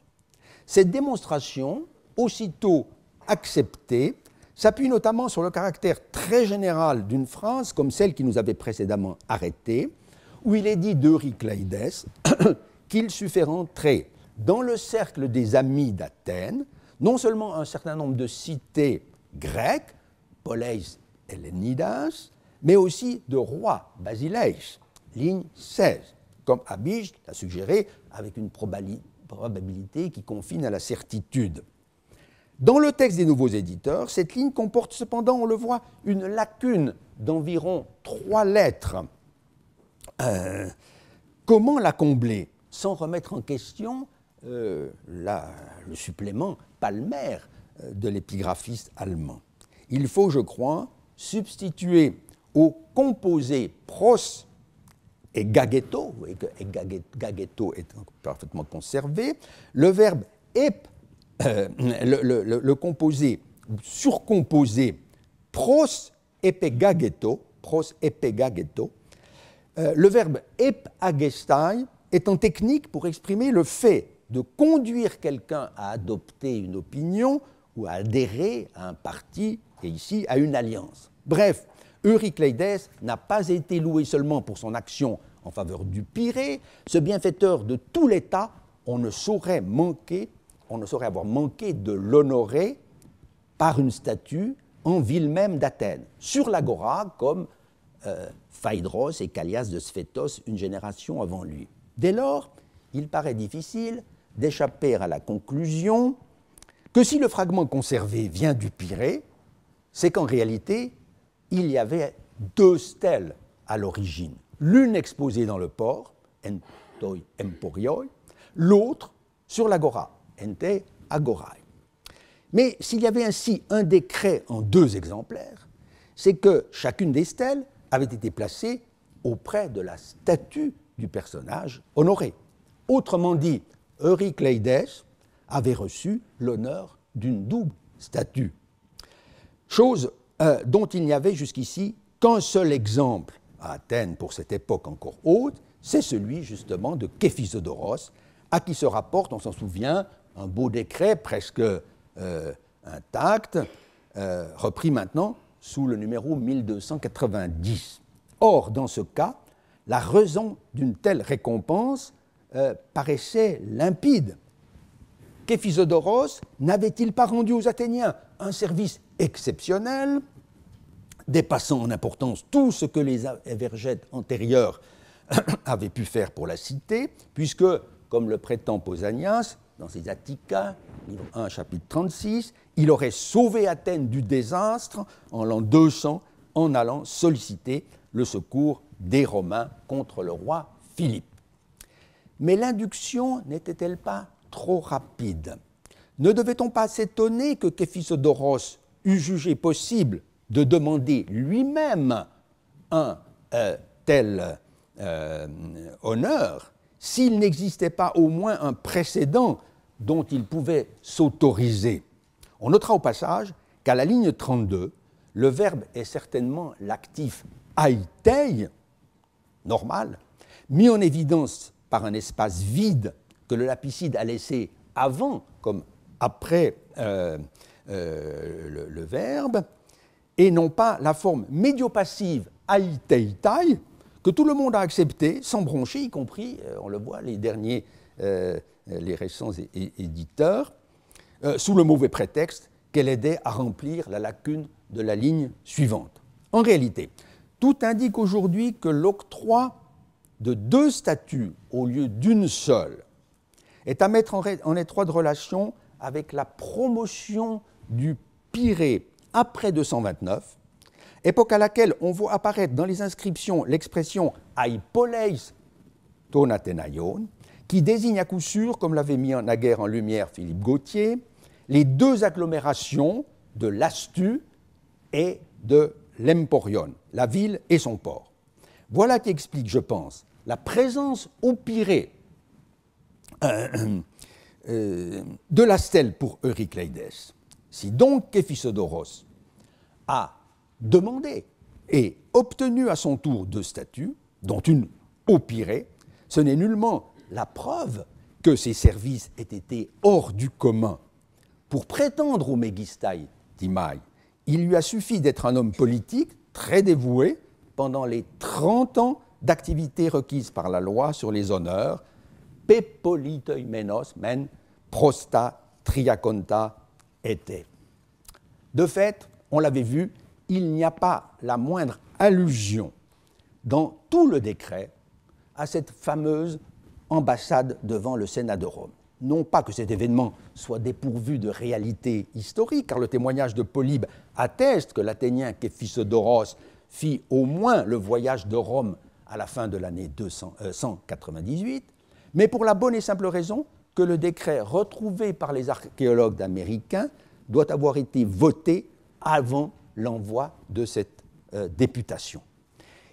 Cette démonstration, aussitôt acceptée, s'appuie notamment sur le caractère très général d'une phrase comme celle qui nous avait précédemment arrêtée, où il est dit d'Eurycleides qu'il faire rentrer dans le cercle des amis d'Athènes non seulement un certain nombre de cités grecques, Poleis et mais aussi de rois, Basileis, ligne 16, comme Abige l'a suggéré, avec une probabilité probabilité qui confine à la certitude. Dans le texte des nouveaux éditeurs, cette ligne comporte cependant, on le voit, une lacune d'environ trois lettres. Euh, comment la combler sans remettre en question euh, le supplément palmaire euh, de l'épigraphiste allemand Il faut, je crois, substituer au composé pros et gageto, et gaghetto est parfaitement conservé. Le verbe ep, euh, le, composé, surcomposé, pros gaghetto, pros epegaghetto. euh, le verbe agestai » est en technique pour exprimer le fait de conduire quelqu'un à adopter une opinion ou à adhérer à un parti et ici à une alliance. Bref, Eurycleides n'a pas été loué seulement pour son action en faveur du Pirée, ce bienfaiteur de tout l'État, on ne saurait manquer, on ne saurait avoir manqué de l'honorer par une statue en ville même d'Athènes, sur l'agora comme euh, et Callias de Sphétos une génération avant lui. Dès lors, il paraît difficile d'échapper à la conclusion que si le fragment conservé vient du Pirée, c'est qu'en réalité, il y avait deux stèles à l'origine. L'une exposée dans le port, Emporioi, l'autre sur l'agora, Ente Mais s'il y avait ainsi un décret en deux exemplaires, c'est que chacune des stèles avait été placée auprès de la statue du personnage honoré. Autrement dit, Eurycleides avait reçu l'honneur d'une double statue. Chose euh, dont il n'y avait jusqu'ici qu'un seul exemple à Athènes pour cette époque encore haute, c'est celui justement de Képhisodoros, à qui se rapporte, on s'en souvient, un beau décret presque euh, intact, euh, repris maintenant sous le numéro 1290. Or, dans ce cas, la raison d'une telle récompense paraissait limpide. Képhisodoros n'avait-il pas rendu aux Athéniens un service exceptionnel, dépassant en importance tout ce que les Vergettes antérieures avaient pu faire pour la cité, puisque, comme le prétend Pausanias, dans ses Attica, livre 1, chapitre 36, il aurait sauvé Athènes du désastre en l'an 200 en allant solliciter le secours des Romains contre le roi Philippe. Mais l'induction n'était-elle pas trop rapide Ne devait-on pas s'étonner que Képhisodoros eût jugé possible de demander lui-même un euh, tel euh, honneur s'il n'existait pas au moins un précédent dont il pouvait s'autoriser. On notera au passage qu'à la ligne 32, le verbe est certainement l'actif aitei, normal, mis en évidence par un espace vide que le lapicide a laissé avant comme après euh, euh, le, verbe, et non pas la forme médio-passive que tout le monde a accepté, sans broncher, y compris, euh, on le voit, les derniers, euh, les récents éditeurs, sous le mauvais prétexte qu'elle aidait à remplir la lacune de la ligne suivante. En réalité, tout indique aujourd'hui que l'octroi de deux statues au lieu d'une seule est à mettre en, en étroite relation avec la promotion du Pirée après 229, époque à laquelle on voit apparaître dans les inscriptions l'expression aipoleis tonatenaion, qui désigne à coup sûr, comme l'avait mis en naguère en lumière Philippe Gauthier, les deux agglomérations de l'Astu et de l'Emporion, la ville et son port. Voilà qui explique, je pense, la présence au Pirée euh, euh, euh, de la stèle pour Eurycleides. Si donc Képhisodoros a demandé et obtenu à son tour deux statues, dont une au Pirée, ce n'est nullement la preuve que ses services aient été hors du commun. Pour prétendre au Mégistai d'Imaï, il lui a suffi d'être un homme politique très dévoué pendant les 30 ans d'activité requise par la loi sur les honneurs, menos men prosta triaconta était. De fait, on l'avait vu, il n'y a pas la moindre allusion dans tout le décret à cette fameuse ambassade devant le Sénat de Rome. Non pas que cet événement soit dépourvu de réalité historique, car le témoignage de Polybe atteste que l'Athénien Doros fit au moins le voyage de Rome à la fin de l'année euh, mais pour la bonne et simple raison que le décret retrouvé par les archéologues américains doit avoir été voté avant l'envoi de cette euh, députation.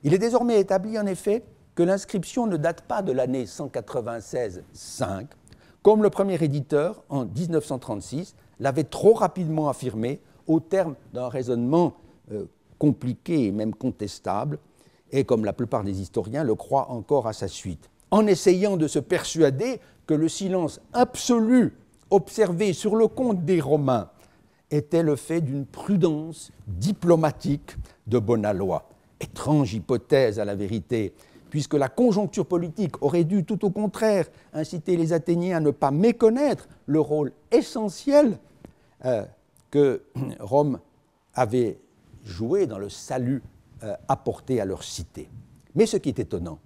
Il est désormais établi en effet que l'inscription ne date pas de l'année 196-5, comme le premier éditeur en 1936 l'avait trop rapidement affirmé au terme d'un raisonnement euh, compliqué et même contestable, et comme la plupart des historiens le croient encore à sa suite en essayant de se persuader que le silence absolu observé sur le compte des Romains était le fait d'une prudence diplomatique de Bonalois. Étrange hypothèse à la vérité, puisque la conjoncture politique aurait dû tout au contraire inciter les Athéniens à ne pas méconnaître le rôle essentiel euh, que Rome avait joué dans le salut euh, apporté à leur cité. Mais ce qui est étonnant,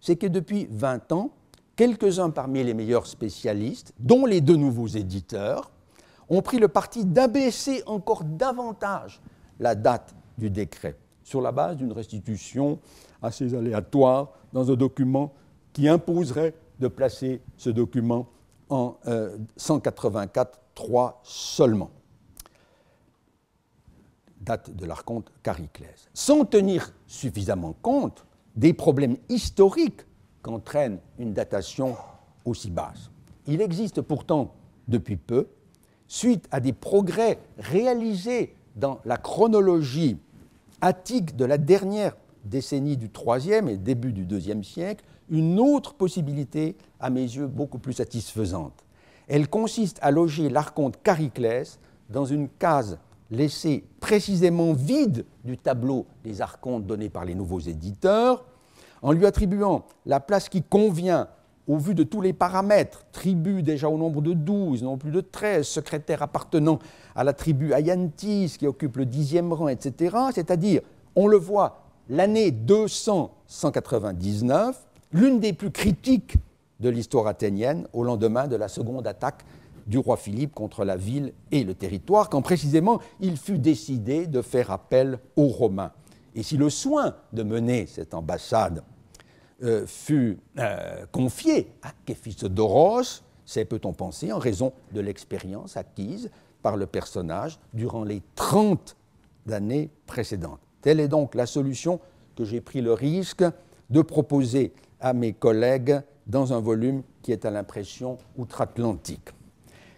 c'est que depuis 20 ans, quelques-uns parmi les meilleurs spécialistes, dont les deux nouveaux éditeurs, ont pris le parti d'abaisser encore davantage la date du décret, sur la base d'une restitution assez aléatoire dans un document qui imposerait de placer ce document en 184-3 euh, seulement, date de l'archonte Cariclès, sans tenir suffisamment compte des problèmes historiques qu'entraîne une datation aussi basse. Il existe pourtant depuis peu, suite à des progrès réalisés dans la chronologie attique de la dernière décennie du IIIe et début du IIe siècle, une autre possibilité, à mes yeux, beaucoup plus satisfaisante. Elle consiste à loger l'archonte Cariclès dans une case laissée précisément vide du tableau des archontes donné par les nouveaux éditeurs, en lui attribuant la place qui convient au vu de tous les paramètres, tribu déjà au nombre de 12, non plus de 13, secrétaire appartenant à la tribu Ayantis qui occupe le dixième rang, etc. C'est-à-dire, on le voit, l'année 299, l'une des plus critiques de l'histoire athénienne au lendemain de la seconde attaque du roi Philippe contre la ville et le territoire, quand précisément il fut décidé de faire appel aux Romains. Et si le soin de mener cette ambassade euh, fut euh, confié à Doros, c'est, peut-on penser, en raison de l'expérience acquise par le personnage durant les 30 années précédentes. Telle est donc la solution que j'ai pris le risque de proposer à mes collègues dans un volume qui est à l'impression outre-Atlantique.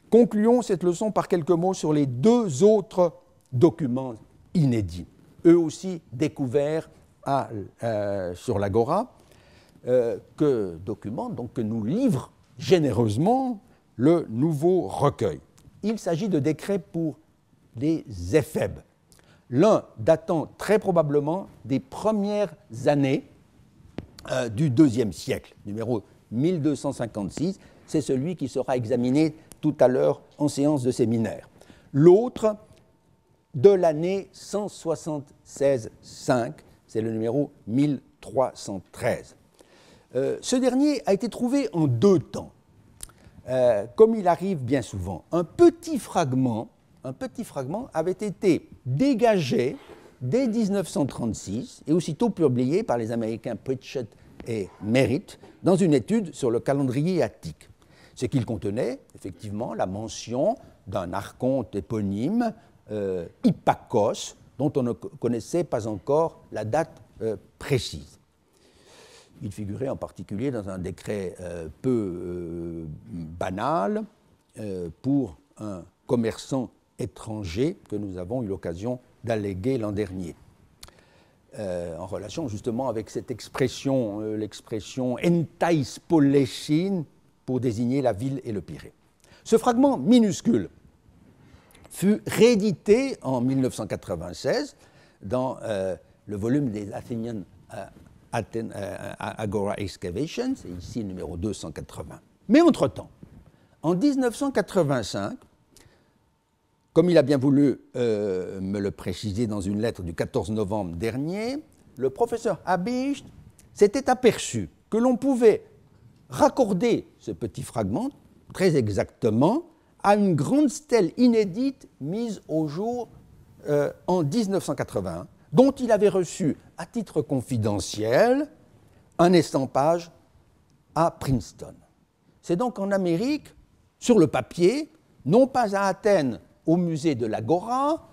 Concluons cette leçon par quelques mots sur les deux autres documents inédits eux aussi découverts euh, sur l'Agora, euh, que document donc que nous livre généreusement le nouveau recueil. Il s'agit de décrets pour les éphèbes. L'un datant très probablement des premières années euh, du deuxième siècle, numéro 1256, c'est celui qui sera examiné tout à l'heure en séance de séminaire. L'autre de l'année 176-5, c'est le numéro 1313. Euh, ce dernier a été trouvé en deux temps, euh, comme il arrive bien souvent. Un petit fragment, un petit fragment avait été dégagé dès 1936 et aussitôt publié par les Américains Pritchett et Merritt dans une étude sur le calendrier attique. Ce qu'il contenait, effectivement, la mention d'un archonte éponyme euh, dont on ne connaissait pas encore la date euh, précise. Il figurait en particulier dans un décret euh, peu euh, banal pour un commerçant étranger que nous avons eu l'occasion d'alléguer l'an dernier. en relation justement avec cette expression, l'expression entais pour désigner la ville et le Pirée. Ce fragment minuscule fut réédité en 1996 dans euh, le volume des Athenian euh, euh, Agora Excavations, ici numéro 280. Mais entre-temps, en 1985, comme il a bien voulu me le préciser dans une lettre du 14 novembre dernier, le professeur Habicht s'était aperçu que l'on pouvait raccorder ce petit fragment très exactement à une grande stèle inédite mise au jour euh, en 1981, dont il avait reçu à titre confidentiel un estampage à Princeton. C'est donc en Amérique, sur le papier, non pas à Athènes au musée de l'Agora,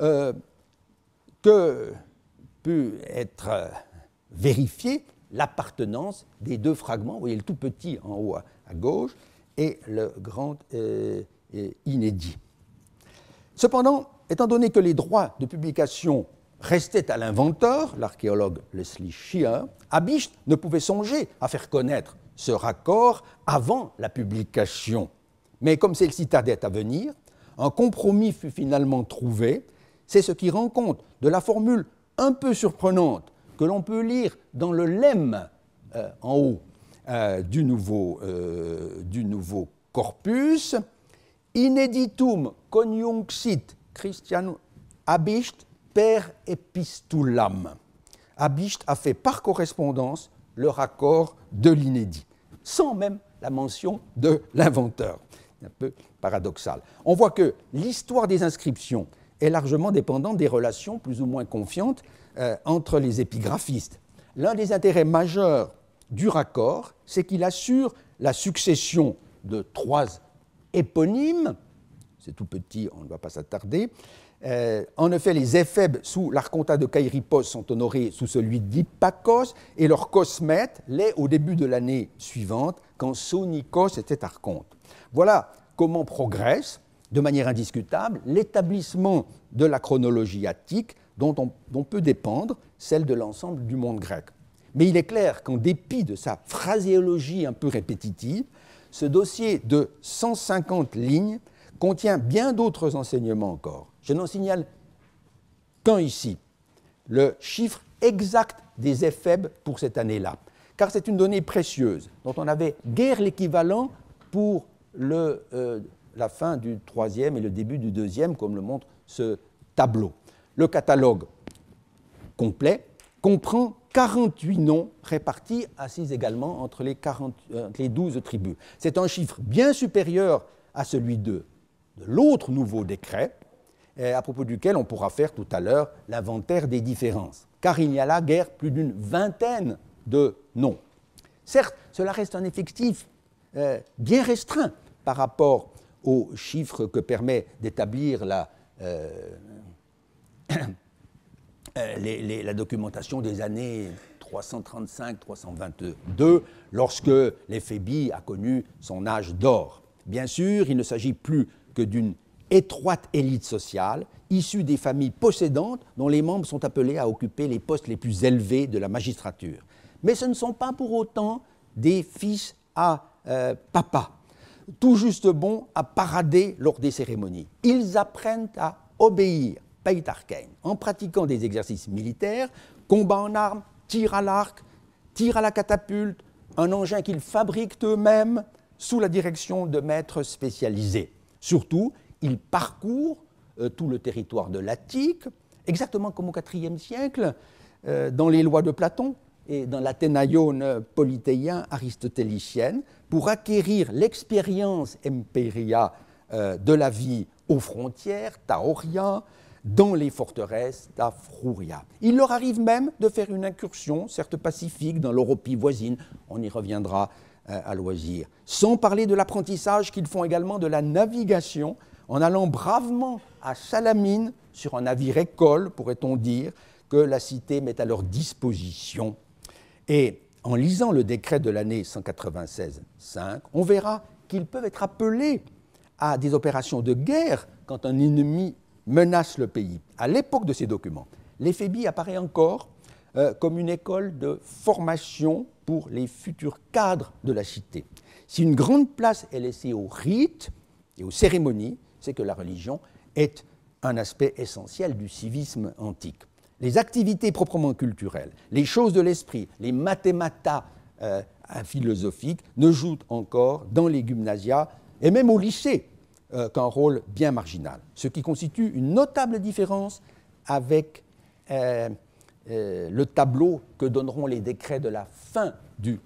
euh, que peut être euh, vérifiée l'appartenance des deux fragments. Vous voyez le tout petit en haut à gauche et le grand euh, inédit. Cependant, étant donné que les droits de publication restaient à l'inventeur, l'archéologue Leslie Shear, Habicht ne pouvait songer à faire connaître ce raccord avant la publication. Mais comme celle-ci tardait à venir, un compromis fut finalement trouvé. C'est ce qui rend compte de la formule un peu surprenante que l'on peut lire dans le lemme euh, en haut euh, euh, du, nouveau, corpus. Ineditum coniunxit Christian Abicht per epistulam. Abicht a fait par correspondance le raccord de l'inédit, sans même la mention de l'inventeur. Un peu paradoxal. On voit que l'histoire des inscriptions est largement dépendante des relations plus ou moins confiantes euh, entre les épigraphistes. L'un des intérêts majeurs du raccord, c'est qu'il assure la succession de trois éponymes, c'est tout petit, on ne va pas s'attarder. Euh, en effet, les éphèbes sous l'archontat de Kairipos sont honorés sous celui d'Hippacos et leur cosmète l'est au début de l'année suivante quand Sonikos était archonte. Voilà comment progresse, de manière indiscutable, l'établissement de la chronologie attique dont on, peut dépendre celle de l'ensemble du monde grec. Mais il est clair qu'en dépit de sa phraséologie un peu répétitive, ce dossier de 150 lignes contient bien d'autres enseignements encore. Je n'en signale qu'un ici, le chiffre exact des éphèbes e pour cette année-là, car c'est une donnée précieuse dont on avait guère l'équivalent pour euh, la fin du troisième et le début du deuxième, comme le montre ce tableau. Le catalogue complet comprend 48 noms répartis, assis également entre les, 12 euh, tribus. C'est un chiffre bien supérieur à celui de, l'autre nouveau décret, euh, à propos duquel on pourra faire tout à l'heure l'inventaire des différences, car il y a là guère plus d'une vingtaine de noms. Certes, cela reste un effectif euh, bien restreint par rapport aux chiffres que permet d'établir la, Euh, la documentation des années 335-322, lorsque l'éphébie a connu son âge d'or. Bien sûr, il ne s'agit plus que d'une étroite élite sociale, issue des familles possédantes dont les membres sont appelés à occuper les postes les plus élevés de la magistrature. Mais ce ne sont pas pour autant des fils à euh, papa, tout juste bons à parader lors des cérémonies. Ils apprennent à obéir pays en pratiquant des exercices militaires, combat en armes, tir à l'arc, tir à la catapulte, un engin qu'ils fabriquent eux-mêmes sous la direction de maîtres spécialisés. Surtout, ils parcourent euh, tout le territoire de l'Attique, exactement comme au IVe siècle, euh, dans les lois de Platon et dans l'Athénaïon polythéien aristotélicienne, pour acquérir l'expérience empiria euh, de la vie aux frontières, Taoria, dans les forteresses d'Afrouria. Il leur arrive même de faire une incursion, certes pacifique, dans l'Europie voisine, on y reviendra euh, à loisir. Sans parler de l'apprentissage qu'ils font également de la navigation, en allant bravement à Salamine, sur un navire école, pourrait-on dire, que la cité met à leur disposition. Et en lisant le décret de l'année 196-5, on verra qu'ils peuvent être appelés à des opérations de guerre quand un ennemi menace le pays. À l'époque de ces documents, l'EFEBI apparaît encore euh, comme une école de formation pour les futurs cadres de la cité. Si une grande place est laissée aux rites et aux cérémonies, c'est que la religion est un aspect essentiel du civisme antique. Les activités proprement culturelles, les choses de l'esprit, les mathématiques euh, philosophiques ne jouent encore dans les gymnasia et même au lycée euh, qu'un rôle bien marginal, ce qui constitue une notable différence avec euh, euh, le tableau que donneront les décrets de la fin du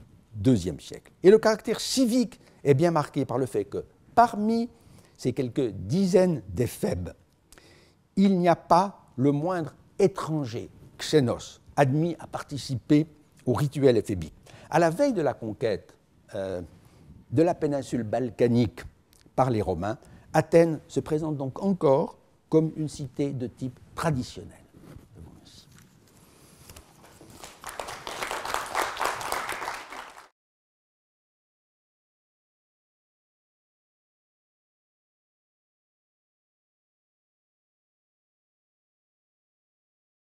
IIe siècle. Et le caractère civique est bien marqué par le fait que parmi ces quelques dizaines d'éphèbes, il n'y a pas le moindre étranger, xénos, admis à participer au rituel éphébique. À la veille de la conquête de la péninsule balkanique par les Romains, Athènes se présente donc encore comme une cité de type traditionnel.